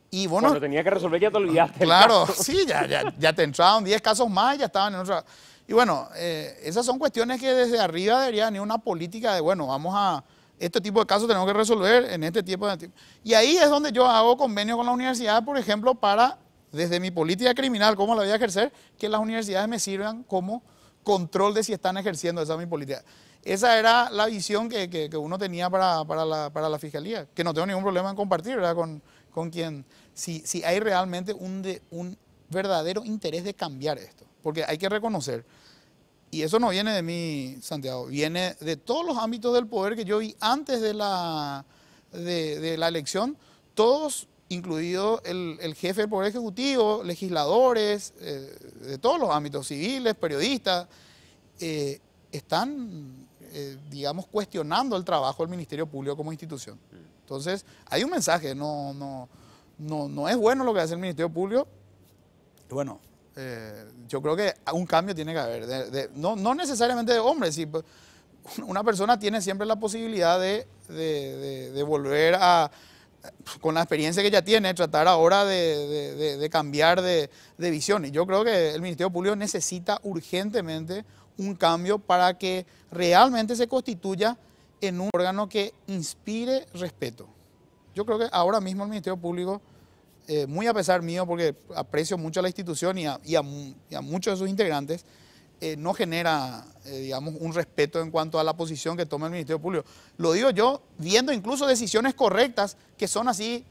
Y bueno, lo tenía que resolver ya te olvidaste. Claro, sí, ya, ya, ya te entraban 10 casos más, ya estaban en otra. Y bueno, eh, esas son cuestiones que desde arriba debería venir una política de, bueno, vamos a, este tipo de casos tenemos que resolver en este tipo de... Y ahí es donde yo hago convenio con la universidad, por ejemplo, para, desde mi política criminal, cómo la voy a ejercer, que las universidades me sirvan como control de si están ejerciendo esa mi política. Esa era la visión que, uno tenía para, la, fiscalía, que no tengo ningún problema en compartir, Con, quien, si, si hay realmente un, un verdadero interés de cambiar esto. Porque hay que reconocer, y eso no viene de mí, Santiago, viene de todos los ámbitos del poder que yo vi antes de la, de, la elección, todos, incluido el, jefe del Poder Ejecutivo, legisladores, eh, de todos los ámbitos, civiles, periodistas, eh, están, eh, digamos, cuestionando el trabajo del Ministerio Público como institución. Entonces, hay un mensaje, no, no, no, es bueno lo que hace el Ministerio Público. Bueno, yo creo que un cambio tiene que haber. no, necesariamente de hombres, una persona tiene siempre la posibilidad de, de, volver a, con la experiencia que ya tiene, tratar ahora de, cambiar de, visión. Y yo creo que el Ministerio Público necesita urgentemente un cambio para que realmente se constituya en un órgano que inspire respeto. Yo creo que ahora mismo el Ministerio Público... Eh, muy a pesar mío, porque aprecio mucho a la institución y a, muchos de sus integrantes, eh, no genera, eh, digamos, un respeto en cuanto a la posición que toma el Ministerio Público. Lo digo yo, viendo incluso decisiones correctas que son así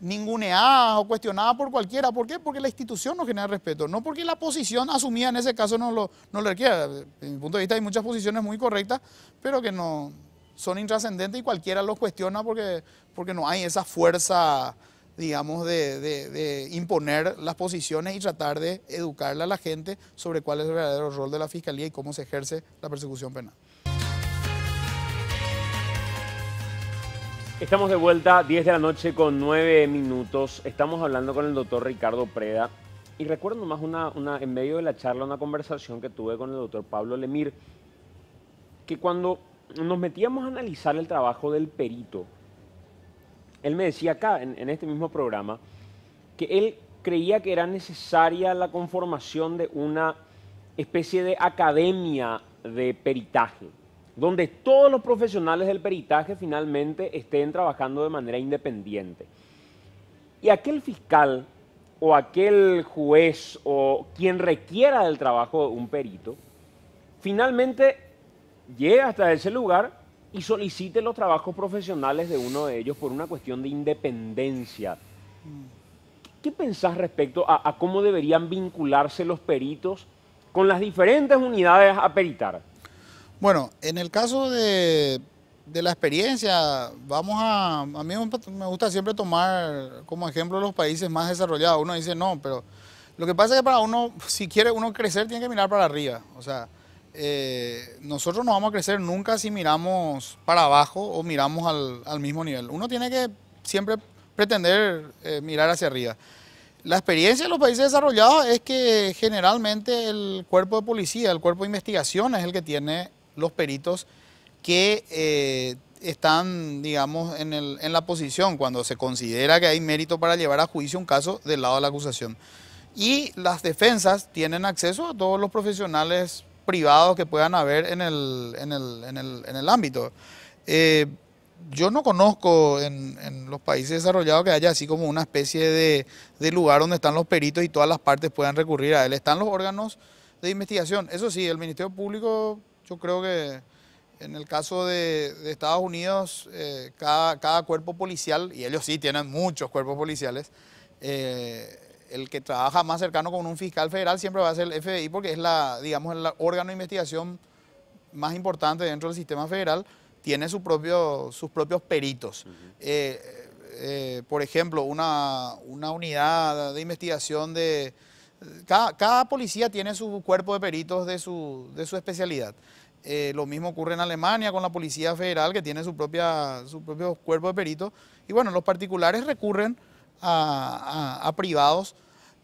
ninguneadas o cuestionadas por cualquiera. ¿Por qué? Porque la institución no genera respeto, no porque la posición asumida en ese caso no lo, no lo requiera. En mi punto de vista hay muchas posiciones muy correctas, pero que no son intrascendentes y cualquiera los cuestiona porque, porque no hay esa fuerza digamos, de, imponer las posiciones y tratar de educarle a la gente sobre cuál es el verdadero rol de la Fiscalía y cómo se ejerce la persecución penal. Estamos de vuelta, 10 de la noche con 9 minutos. Estamos hablando con el doctor Ricardo Preda. Y recuerdo más en medio de la charla, una conversación que tuve con el doctor Pablo Lemir, que cuando nos metíamos a analizar el trabajo del perito, él me decía acá, en, este mismo programa, que él creía que era necesaria la conformación de una especie de academia de peritaje, donde todos los profesionales del peritaje finalmente estén trabajando de manera independiente. Y aquel fiscal o aquel juez o quien requiera del trabajo de un perito, finalmente llega hasta ese lugar y solicite los trabajos profesionales de uno de ellos por una cuestión de independencia. Mm. ¿Qué pensás respecto a, cómo deberían vincularse los peritos con las diferentes unidades a peritar? Bueno, en el caso de, de la experiencia, vamos a... A mí me gusta siempre tomar como ejemplo los países más desarrollados. Uno dice, no, pero lo que pasa es que para uno, si quiere uno crecer, tiene que mirar para arriba. O sea, eh, nosotros no vamos a crecer nunca si miramos para abajo o miramos al, mismo nivel. Uno tiene que siempre pretender eh, mirar hacia arriba. La experiencia de los países desarrollados es que generalmente el cuerpo de policía, el cuerpo de investigación es el que tiene los peritos que eh, están, digamos, en, en, la posición cuando se considera que hay mérito para llevar a juicio un caso del lado de la acusación. Y las defensas tienen acceso a todos los profesionales privados que puedan haber en el, en el, en el, en el ámbito. Eh, yo no conozco en, los países desarrollados que haya así como una especie de, lugar donde están los peritos y todas las partes puedan recurrir a él. Están los órganos de investigación. Eso sí, el Ministerio Público, yo creo que en el caso de, Estados Unidos, eh, cada, cada, cuerpo policial, y ellos sí tienen muchos cuerpos policiales, eh, el que trabaja más cercano con un fiscal federal siempre va a ser el FBI porque es la, digamos, el órgano de investigación más importante dentro del sistema federal, tiene sus propios peritos. Eh, eh, por ejemplo, una, unidad de investigación de... Cada, policía tiene su cuerpo de peritos de su, de su especialidad. Eh, lo mismo ocurre en Alemania con la Policía Federal, que tiene su, su propio cuerpo de peritos. Y bueno, los particulares recurren a, privados.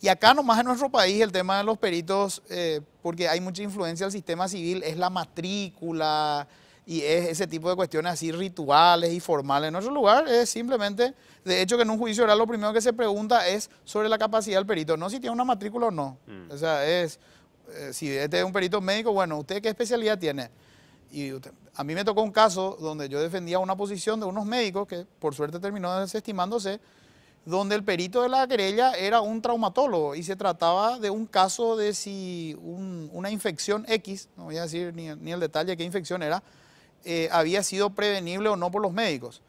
Y acá nomás en nuestro país el tema de los peritos, eh, porque hay mucha influencia del sistema civil, es la matrícula y es ese tipo de cuestiones así rituales y formales. En nuestro lugar es simplemente, de hecho que en un juicio oral lo primero que se pregunta es sobre la capacidad del perito, no si tiene una matrícula o no. Mm. O sea, es, eh, si este es un perito médico, bueno, ¿usted qué especialidad tiene? Y a mí me tocó un caso donde yo defendía una posición de unos médicos que por suerte terminó desestimándose donde el perito de la querella era un traumatólogo y se trataba de un caso de si una infección X, no voy a decir ni, el detalle de qué infección era, eh, había sido prevenible o no por los médicos.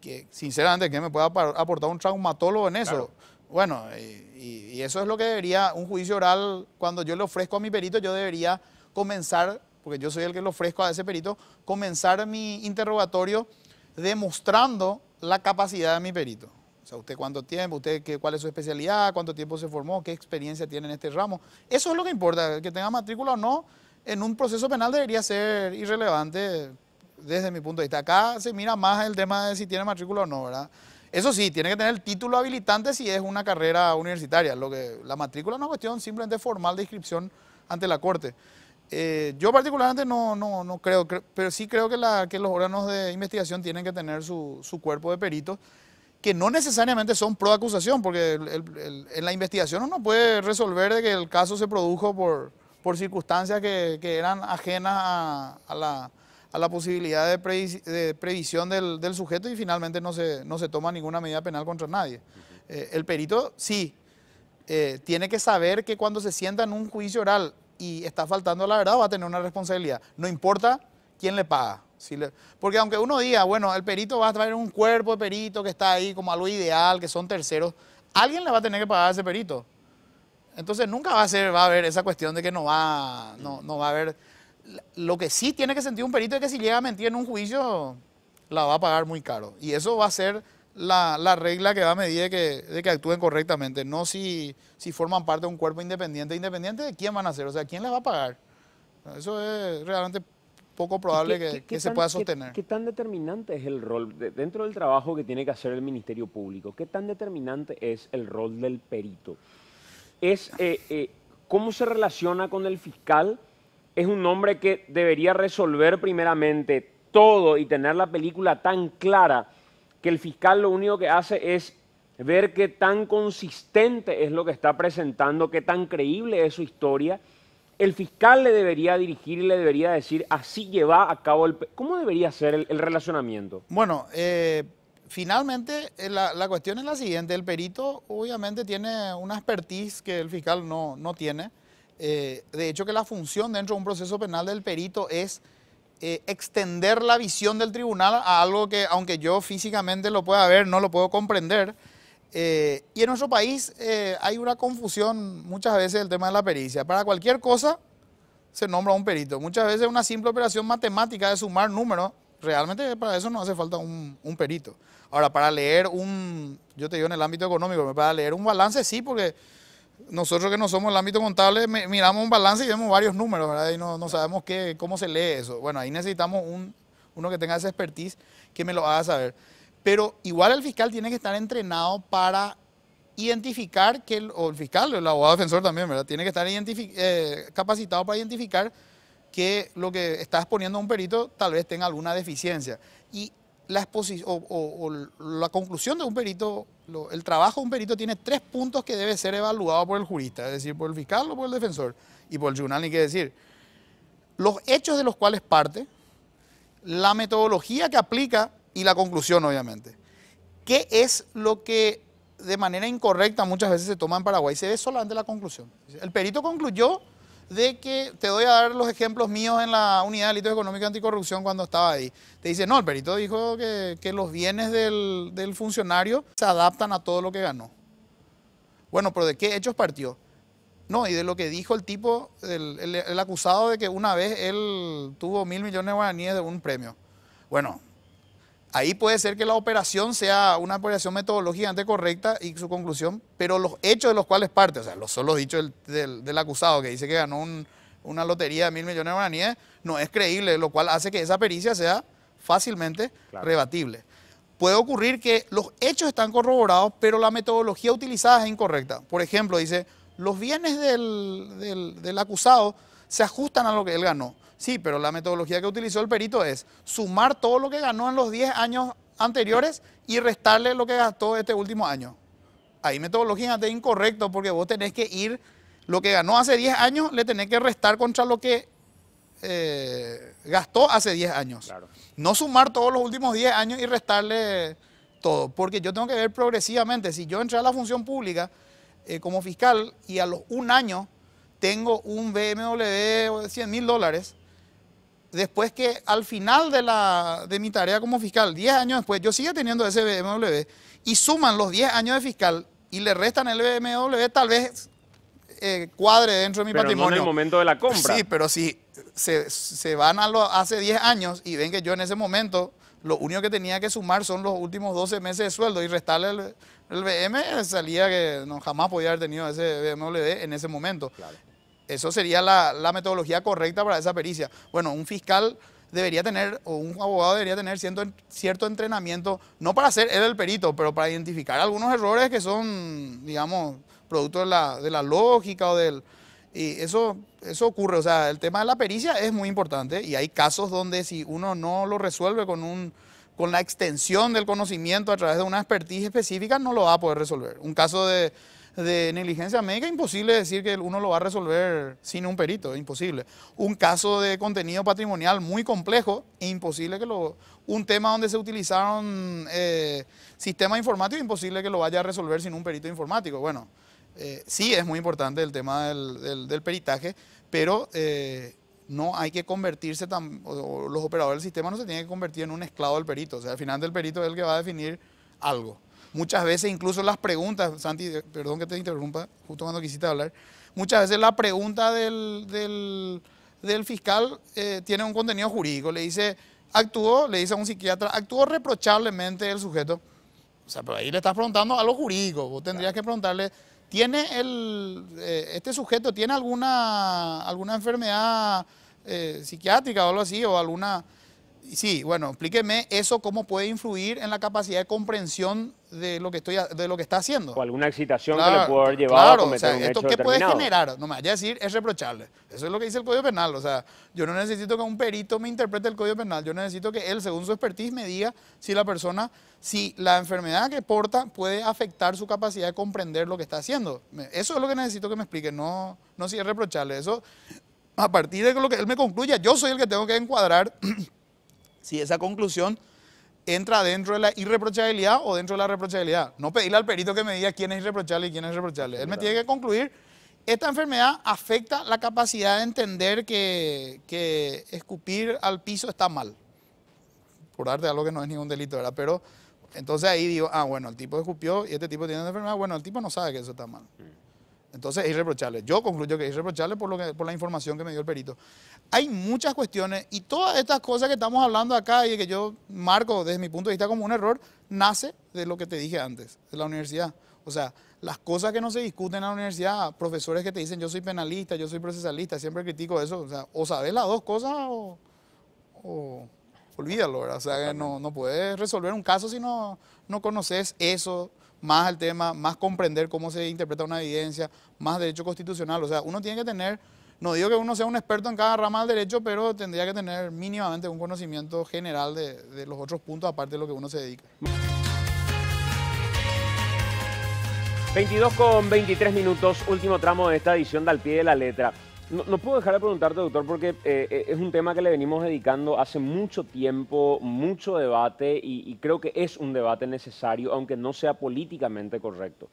Que sinceramente, ¿qué me puede aportar un traumatólogo en eso? Bueno, y, y, eso es lo que debería, un juicio oral, cuando yo le ofrezco a mi perito, yo debería comenzar, porque yo soy el que le ofrezco a ese perito, comenzar mi interrogatorio demostrando la capacidad de mi perito. O sea, usted cuánto tiempo, usted qué, cuál es su especialidad, cuánto tiempo se formó, qué experiencia tiene en este ramo. Eso es lo que importa, que tenga matrícula o no, en un proceso penal debería ser irrelevante desde mi punto de vista. Acá se mira más el tema de si tiene matrícula o no, ¿verdad? Eso sí, tiene que tener el título habilitante si es una carrera universitaria. Lo que, la matrícula no es una cuestión simplemente formal de inscripción ante la Corte. Eh, yo particularmente no, no, no creo, pero sí creo que, que los órganos de investigación tienen que tener su, su cuerpo de peritos que no necesariamente son pro acusación, porque en la investigación uno puede resolver de que el caso se produjo por, por circunstancias que, eran ajenas a, la, posibilidad de, previsión del, sujeto y finalmente no se, no se toma ninguna medida penal contra nadie. Eh, el perito sí eh, tiene que saber que cuando se sienta en un juicio oral y está faltando la verdad va a tener una responsabilidad, no importa quién le paga porque aunque uno diga, bueno, el perito va a traer un cuerpo de peritos que está ahí como algo ideal, que son terceros, alguien le va a tener que pagar a ese perito. Entonces nunca va a ser, va a haber esa cuestión de que no va, no, va a haber. Lo que sí tiene que sentir un perito es que si llega a mentir en un juicio, la va a pagar muy caro. Y eso va a ser la, regla que va a medir de que, de actúen correctamente. No si, si forman parte de un cuerpo independiente. Independiente de quién van a ser, o sea, quién les va a pagar. Eso es realmente poco probable que, se pueda sostener. ¿qué, tan determinante es el rol, dentro del trabajo que tiene que hacer el Ministerio Público, qué tan determinante es el rol del perito? Es, eh, eh, ¿Cómo se relaciona con el fiscal? Es un hombre que debería resolver primeramente todo y tener la película tan clara que el fiscal lo único que hace es ver qué tan consistente es lo que está presentando, qué tan creíble es su historia el fiscal le debería dirigir y le debería decir, así lleva a cabo el... ¿Cómo debería ser el, relacionamiento? Bueno, eh, finalmente eh, la, cuestión es la siguiente. El perito obviamente tiene una expertise que el fiscal no, tiene. Eh, de hecho que la función dentro de un proceso penal del perito es extender la visión del tribunal a algo que aunque yo físicamente lo pueda ver, no lo puedo comprender. Eh, y en nuestro país eh, hay una confusión muchas veces del tema de la pericia. Para cualquier cosa se nombra un perito. Muchas veces una simple operación matemática de sumar números, realmente para eso no hace falta un, perito. Ahora, para leer un, yo te digo en el ámbito económico, para leer un balance sí, porque nosotros que no somos el ámbito contable, miramos un balance y vemos varios números, ¿verdad? Y no, sabemos qué, cómo se lee eso. Bueno, ahí necesitamos un, uno que tenga esa expertise que me lo haga saber. Pero igual el fiscal tiene que estar entrenado para identificar que, el, o el fiscal, el abogado defensor también, ¿verdad? Tiene que estar eh, capacitado para identificar que lo que está exponiendo un perito tal vez tenga alguna deficiencia. Y la la conclusión de un perito, el trabajo de un perito tiene tres puntos que debe ser evaluado por el jurista, es decir, por el fiscal o por el defensor y por el tribunal, ni qué decir. Los hechos de los cuales parte, la metodología que aplica y la conclusión, obviamente. ¿Qué es lo que de manera incorrecta muchas veces se toma en Paraguay? Se ve solamente la conclusión. El perito concluyó de que te voy a dar los ejemplos míos en la unidad de delitos económicos anticorrupción cuando estaba ahí. Te dice, no, el perito dijo que, los bienes del, funcionario se adaptan a todo lo que ganó. Bueno, pero ¿de qué hechos partió? No, y de lo que dijo el tipo, el, el acusado de que una vez él tuvo mil millones de guaraníes de un premio. Bueno, Ahí puede ser que la operación sea una operación metodológicamente correcta y su conclusión, pero los hechos de los cuales parte, o sea, los solo dichos del, del, acusado que dice que ganó una lotería de mil millones de guaraníes, no es creíble, lo cual hace que esa pericia sea fácilmente rebatible. Puede ocurrir que los hechos están corroborados, pero la metodología utilizada es incorrecta. Por ejemplo, dice, los bienes del acusado se ajustan a lo que él ganó Sí, pero la metodología que utilizó el perito es sumar todo lo que ganó en los 10 años anteriores y restarle lo que gastó este último año. Ahí es incorrecto porque vos tenés que ir, lo que ganó hace 10 años le tenés que restar contra lo que eh, gastó hace 10 años. No sumar todos los últimos 10 años y restarle todo, porque yo tengo que ver progresivamente, si yo entré a la función pública eh, como fiscal y a los un año tengo un BMW de 100 mil dólares, después que al final de, la, de mi tarea como fiscal, 10 años después, yo sigue teniendo ese BMW y suman los 10 años de fiscal y le restan el BMW, tal vez eh, cuadre dentro de mi patrimonio. en el momento de la compra. Sí, pero si se, van a lo, hace 10 años y ven que yo en ese momento lo único que tenía que sumar son los últimos 12 meses de sueldo y restarle el, BM, salía que no, jamás podía haber tenido ese BMW en ese momento. Claro. Eso sería la, metodología correcta para esa pericia. Bueno, un fiscal debería tener, o un abogado debería tener cierto, entrenamiento, no para ser el perito, pero para identificar algunos errores que son, digamos, producto de la, lógica o del... Y eso, eso ocurre, o sea, el tema de la pericia es muy importante y hay casos donde si uno no lo resuelve con, un, con la extensión del conocimiento a través de una expertise específica, no lo va a poder resolver. Un caso de, de negligencia médica, imposible decir que uno lo va a resolver sin un perito, imposible. Un caso de contenido patrimonial muy complejo, imposible que lo... Un tema donde se utilizaron eh, sistemas informáticos, imposible que lo vaya a resolver sin un perito informático. Bueno, eh, sí es muy importante el tema del, del, peritaje, pero... Eh, no hay que convertirse, tan, los operadores del sistema no se tienen que convertir en un esclavo del perito. O sea, al final del perito es el que va a definir algo. Muchas veces incluso las preguntas, Santi, perdón que te interrumpa, justo cuando quisiste hablar, muchas veces la pregunta del, del, fiscal eh, tiene un contenido jurídico. Le dice, actuó, le dice a un psiquiatra, actuó reprochablemente el sujeto. O sea, pero ahí le estás preguntando los jurídico. Vos tendrías que preguntarle, ¿tiene el, eh, este sujeto tiene alguna, alguna enfermedad eh, psiquiátrica o algo así? O alguna... Sí, bueno, explíqueme eso cómo puede influir en la capacidad de comprensión de lo que estoy de lo que está haciendo. O alguna excitación que le puede haber llevado a cometer o sea, esto qué puede generar, no me vaya a decir, es reprochable. Eso es lo que dice el Código Penal, o sea, yo no necesito que un perito me interprete el Código Penal, yo necesito que él, según su expertise, me diga si la persona, si la enfermedad que porta puede afectar su capacidad de comprender lo que está haciendo. Eso es lo que necesito que me explique, no no si es reprochable. Eso a partir de lo que él me concluya, yo soy el que tengo que encuadrar si esa conclusión entra dentro de la irreprochabilidad o dentro de la reprochabilidad. No pedirle al perito que me diga quién es irreprochable y quién es reprochable. Él me tiene que concluir, esta enfermedad afecta la capacidad de entender que, escupir al piso está mal. Por darte algo que no es ningún delito, ¿verdad? Pero entonces ahí digo, ah, bueno, el tipo escupió y este tipo tiene una enfermedad, bueno, el tipo no sabe que eso está mal. Mm. Entonces es irreprochable. Yo concluyo que es irreprochable por, lo que, por la información que me dio el perito. Hay muchas cuestiones y todas estas cosas que estamos hablando acá y que yo marco desde mi punto de vista como un error, nace de lo que te dije antes, de la universidad. O sea, las cosas que no se discuten en la universidad, profesores que te dicen yo soy penalista, yo soy procesalista, siempre critico eso. O sea, o sabes las dos cosas o, olvídalo, O sea, no, no puedes resolver un caso si no, no conoces eso más al tema, más comprender cómo se interpreta una evidencia, más derecho constitucional. O sea, uno tiene que tener, no digo que uno sea un experto en cada rama del derecho, pero tendría que tener mínimamente un conocimiento general de, de los otros puntos, aparte de lo que uno se dedica. 22 con 23 minutos, último tramo de esta edición de Al Pie de la Letra. No, puedo dejar de preguntarte, doctor, porque eh, eh, es un tema que le venimos dedicando hace mucho tiempo, mucho debate, y, creo que es un debate necesario, aunque no sea políticamente correcto.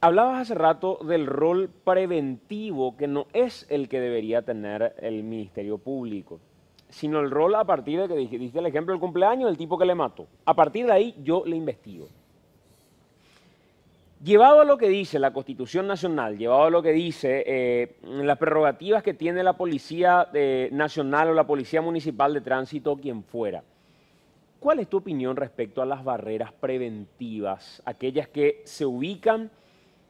Hablabas hace rato del rol preventivo, que no es el que debería tener el Ministerio Público, sino el rol a partir de que dijiste el ejemplo del cumpleaños del tipo que le mató. A partir de ahí yo le investigo. Llevado a lo que dice la Constitución Nacional, llevado a lo que dice eh, las prerrogativas que tiene la Policía eh, Nacional o la Policía Municipal de Tránsito quien fuera, ¿cuál es tu opinión respecto a las barreras preventivas, aquellas que se ubican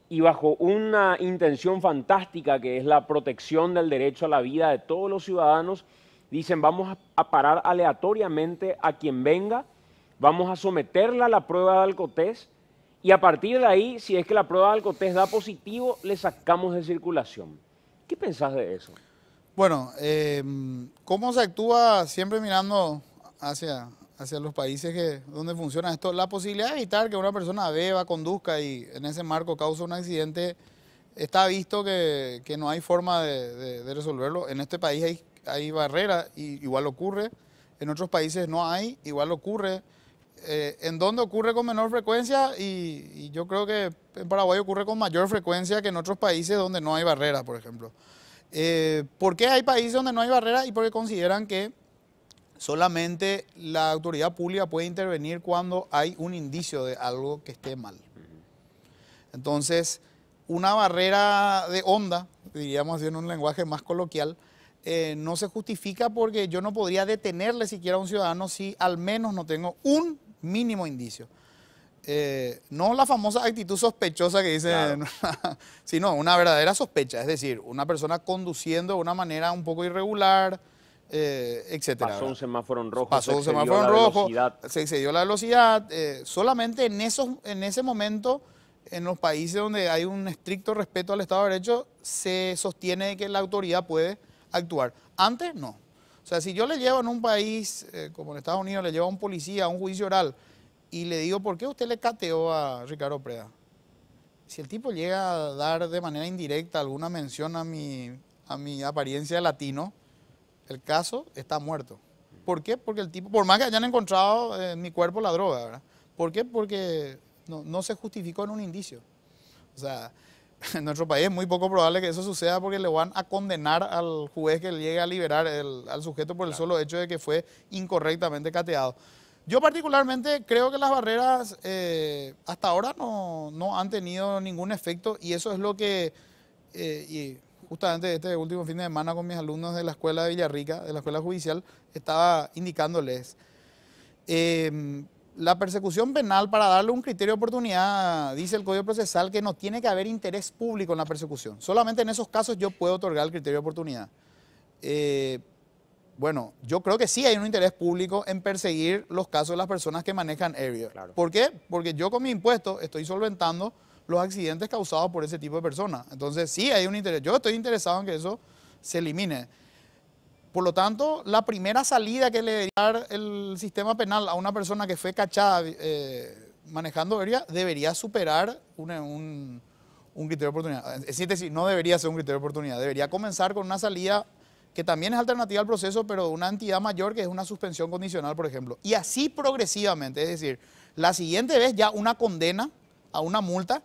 y bajo una intención fantástica que es la protección del derecho a la vida de todos los ciudadanos, dicen vamos a parar aleatoriamente a quien venga, vamos a someterla a la prueba de alcotés? Y a partir de ahí, si es que la prueba de Alcotest da positivo, le sacamos de circulación. ¿Qué pensás de eso? Bueno, em, ¿cómo se actúa siempre mirando hacia, hacia los países que, donde funciona esto? La posibilidad de evitar que una persona beba, conduzca y en ese marco cause un accidente, está visto que, no hay forma de, resolverlo. En este país hay, hay barreras y igual ocurre. En otros países no hay, igual ocurre. Eh, en donde ocurre con menor frecuencia y, yo creo que en Paraguay ocurre con mayor frecuencia que en otros países donde no hay barreras, por ejemplo. Eh, ¿Por qué hay países donde no hay barreras Y porque consideran que solamente la autoridad pública puede intervenir cuando hay un indicio de algo que esté mal. Entonces, una barrera de onda, diríamos en un lenguaje más coloquial, eh, no se justifica porque yo no podría detenerle siquiera a un ciudadano si al menos no tengo un mínimo indicio. Eh, no la famosa actitud sospechosa que dice, sino una verdadera sospecha, es decir, una persona conduciendo de una manera un poco irregular, etc. Eh, etcétera. Pasó un semáforo en rojo. se excedió la velocidad. Eh, solamente en, esos, en ese momento, en los países donde hay un estricto respeto al Estado de Derecho, se sostiene que la autoridad puede actuar. Antes no. O sea, si yo le llevo en un país, eh, como en Estados Unidos, le llevo a un policía a un juicio oral y le digo, ¿por qué usted le cateó a Ricardo Preda? Si el tipo llega a dar de manera indirecta alguna mención a mi, a mi apariencia de latino, el caso está muerto. ¿Por qué? Porque el tipo, por más que hayan encontrado en mi cuerpo la droga, ¿verdad? ¿Por qué? Porque no, no se justificó en un indicio. O sea, en nuestro país es muy poco probable que eso suceda porque le van a condenar al juez que llegue a liberar al sujeto por el solo hecho de que fue incorrectamente cateado. Yo particularmente creo que las barreras eh, hasta ahora no, han tenido ningún efecto y eso es lo que, eh, justamente este último fin de semana con mis alumnos de la escuela de Villarrica, de la escuela judicial, estaba indicándoles. Em, la persecución penal, para darle un criterio de oportunidad, dice el Código Procesal que no tiene que haber interés público en la persecución. Solamente en esos casos yo puedo otorgar el criterio de oportunidad. Eh, bueno, yo creo que sí hay un interés público en perseguir los casos de las personas que manejan area. ¿Por qué? Porque yo con mi impuesto estoy solventando los accidentes causados por ese tipo de personas. Entonces sí hay un interés. Yo estoy interesado en que eso se elimine. Por lo tanto, la primera salida que le debería dar el sistema penal a una persona que fue cachada eh, manejando debería debería superar un, un, criterio de oportunidad. Es decir, no debería ser un criterio de oportunidad, debería comenzar con una salida que también es alternativa al proceso, pero de una entidad mayor que es una suspensión condicional, por ejemplo. Y así progresivamente, es decir, la siguiente vez ya una condena a una multa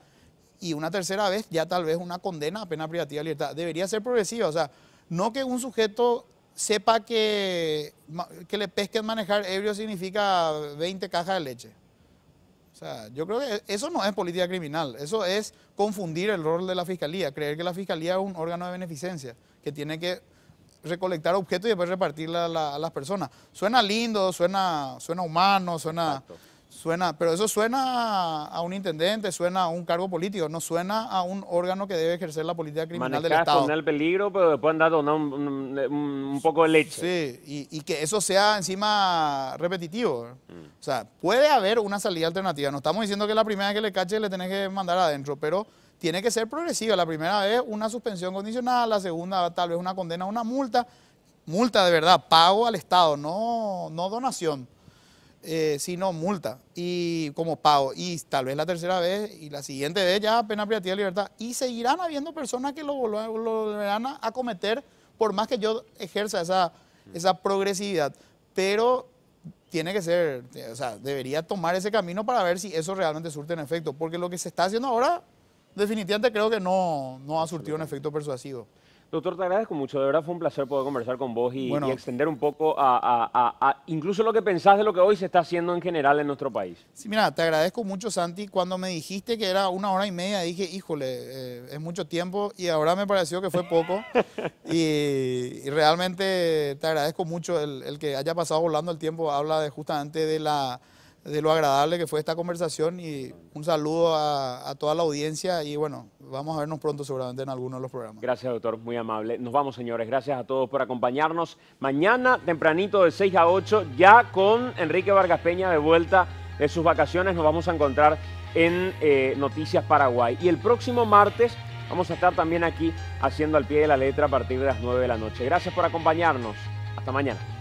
y una tercera vez ya tal vez una condena a pena privativa de libertad. Debería ser progresiva, o sea, no que un sujeto sepa que que le pesquen manejar ebrio significa 20 cajas de leche. O sea, yo creo que eso no es política criminal, eso es confundir el rol de la fiscalía, creer que la fiscalía es un órgano de beneficencia que tiene que recolectar objetos y después repartirla a, las personas. Suena lindo, suena, suena humano, suena... Suena, pero eso suena a un intendente, suena a un cargo político, no suena a un órgano que debe ejercer la política criminal del Estado. el peligro, pero después han dado un, poco de leche. Sí, y, y, que eso sea encima repetitivo. O sea, puede haber una salida alternativa. No estamos diciendo que la primera vez que le cache le tenés que mandar adentro, pero tiene que ser progresiva. La primera vez una suspensión condicional, la segunda tal vez una condena, una multa. Multa de verdad, pago al Estado, no, no donación. Eh, sino multa y como pago. Y tal vez la tercera vez y la siguiente vez ya pena privativa de libertad. Y seguirán habiendo personas que lo, volverán a, cometer por más que yo ejerza esa, esa progresividad. Pero tiene que ser, o sea, debería tomar ese camino para ver si eso realmente surte en efecto. Porque lo que se está haciendo ahora, definitivamente creo que no, no ha surtido un efecto persuasivo. Doctor, te agradezco mucho. De verdad fue un placer poder conversar con vos y, extender un poco a, incluso lo que pensás de lo que hoy se está haciendo en general en nuestro país. Sí, mira, te agradezco mucho, Santi. Cuando me dijiste que era una hora y media, dije, híjole, eh, es mucho tiempo y ahora me pareció que fue poco. y, realmente te agradezco mucho el, que haya pasado volando el tiempo. Habla de, justamente de la de lo agradable que fue esta conversación y un saludo a, toda la audiencia y bueno, vamos a vernos pronto seguramente en alguno de los programas. Gracias doctor, muy amable. Nos vamos señores, gracias a todos por acompañarnos. Mañana tempranito de 6 a 8 ya con Enrique Vargas Peña de vuelta de sus vacaciones nos vamos a encontrar en eh, Noticias Paraguay. Y el próximo martes vamos a estar también aquí haciendo al pie de la letra a partir de las 9 de la noche. Gracias por acompañarnos. Hasta mañana.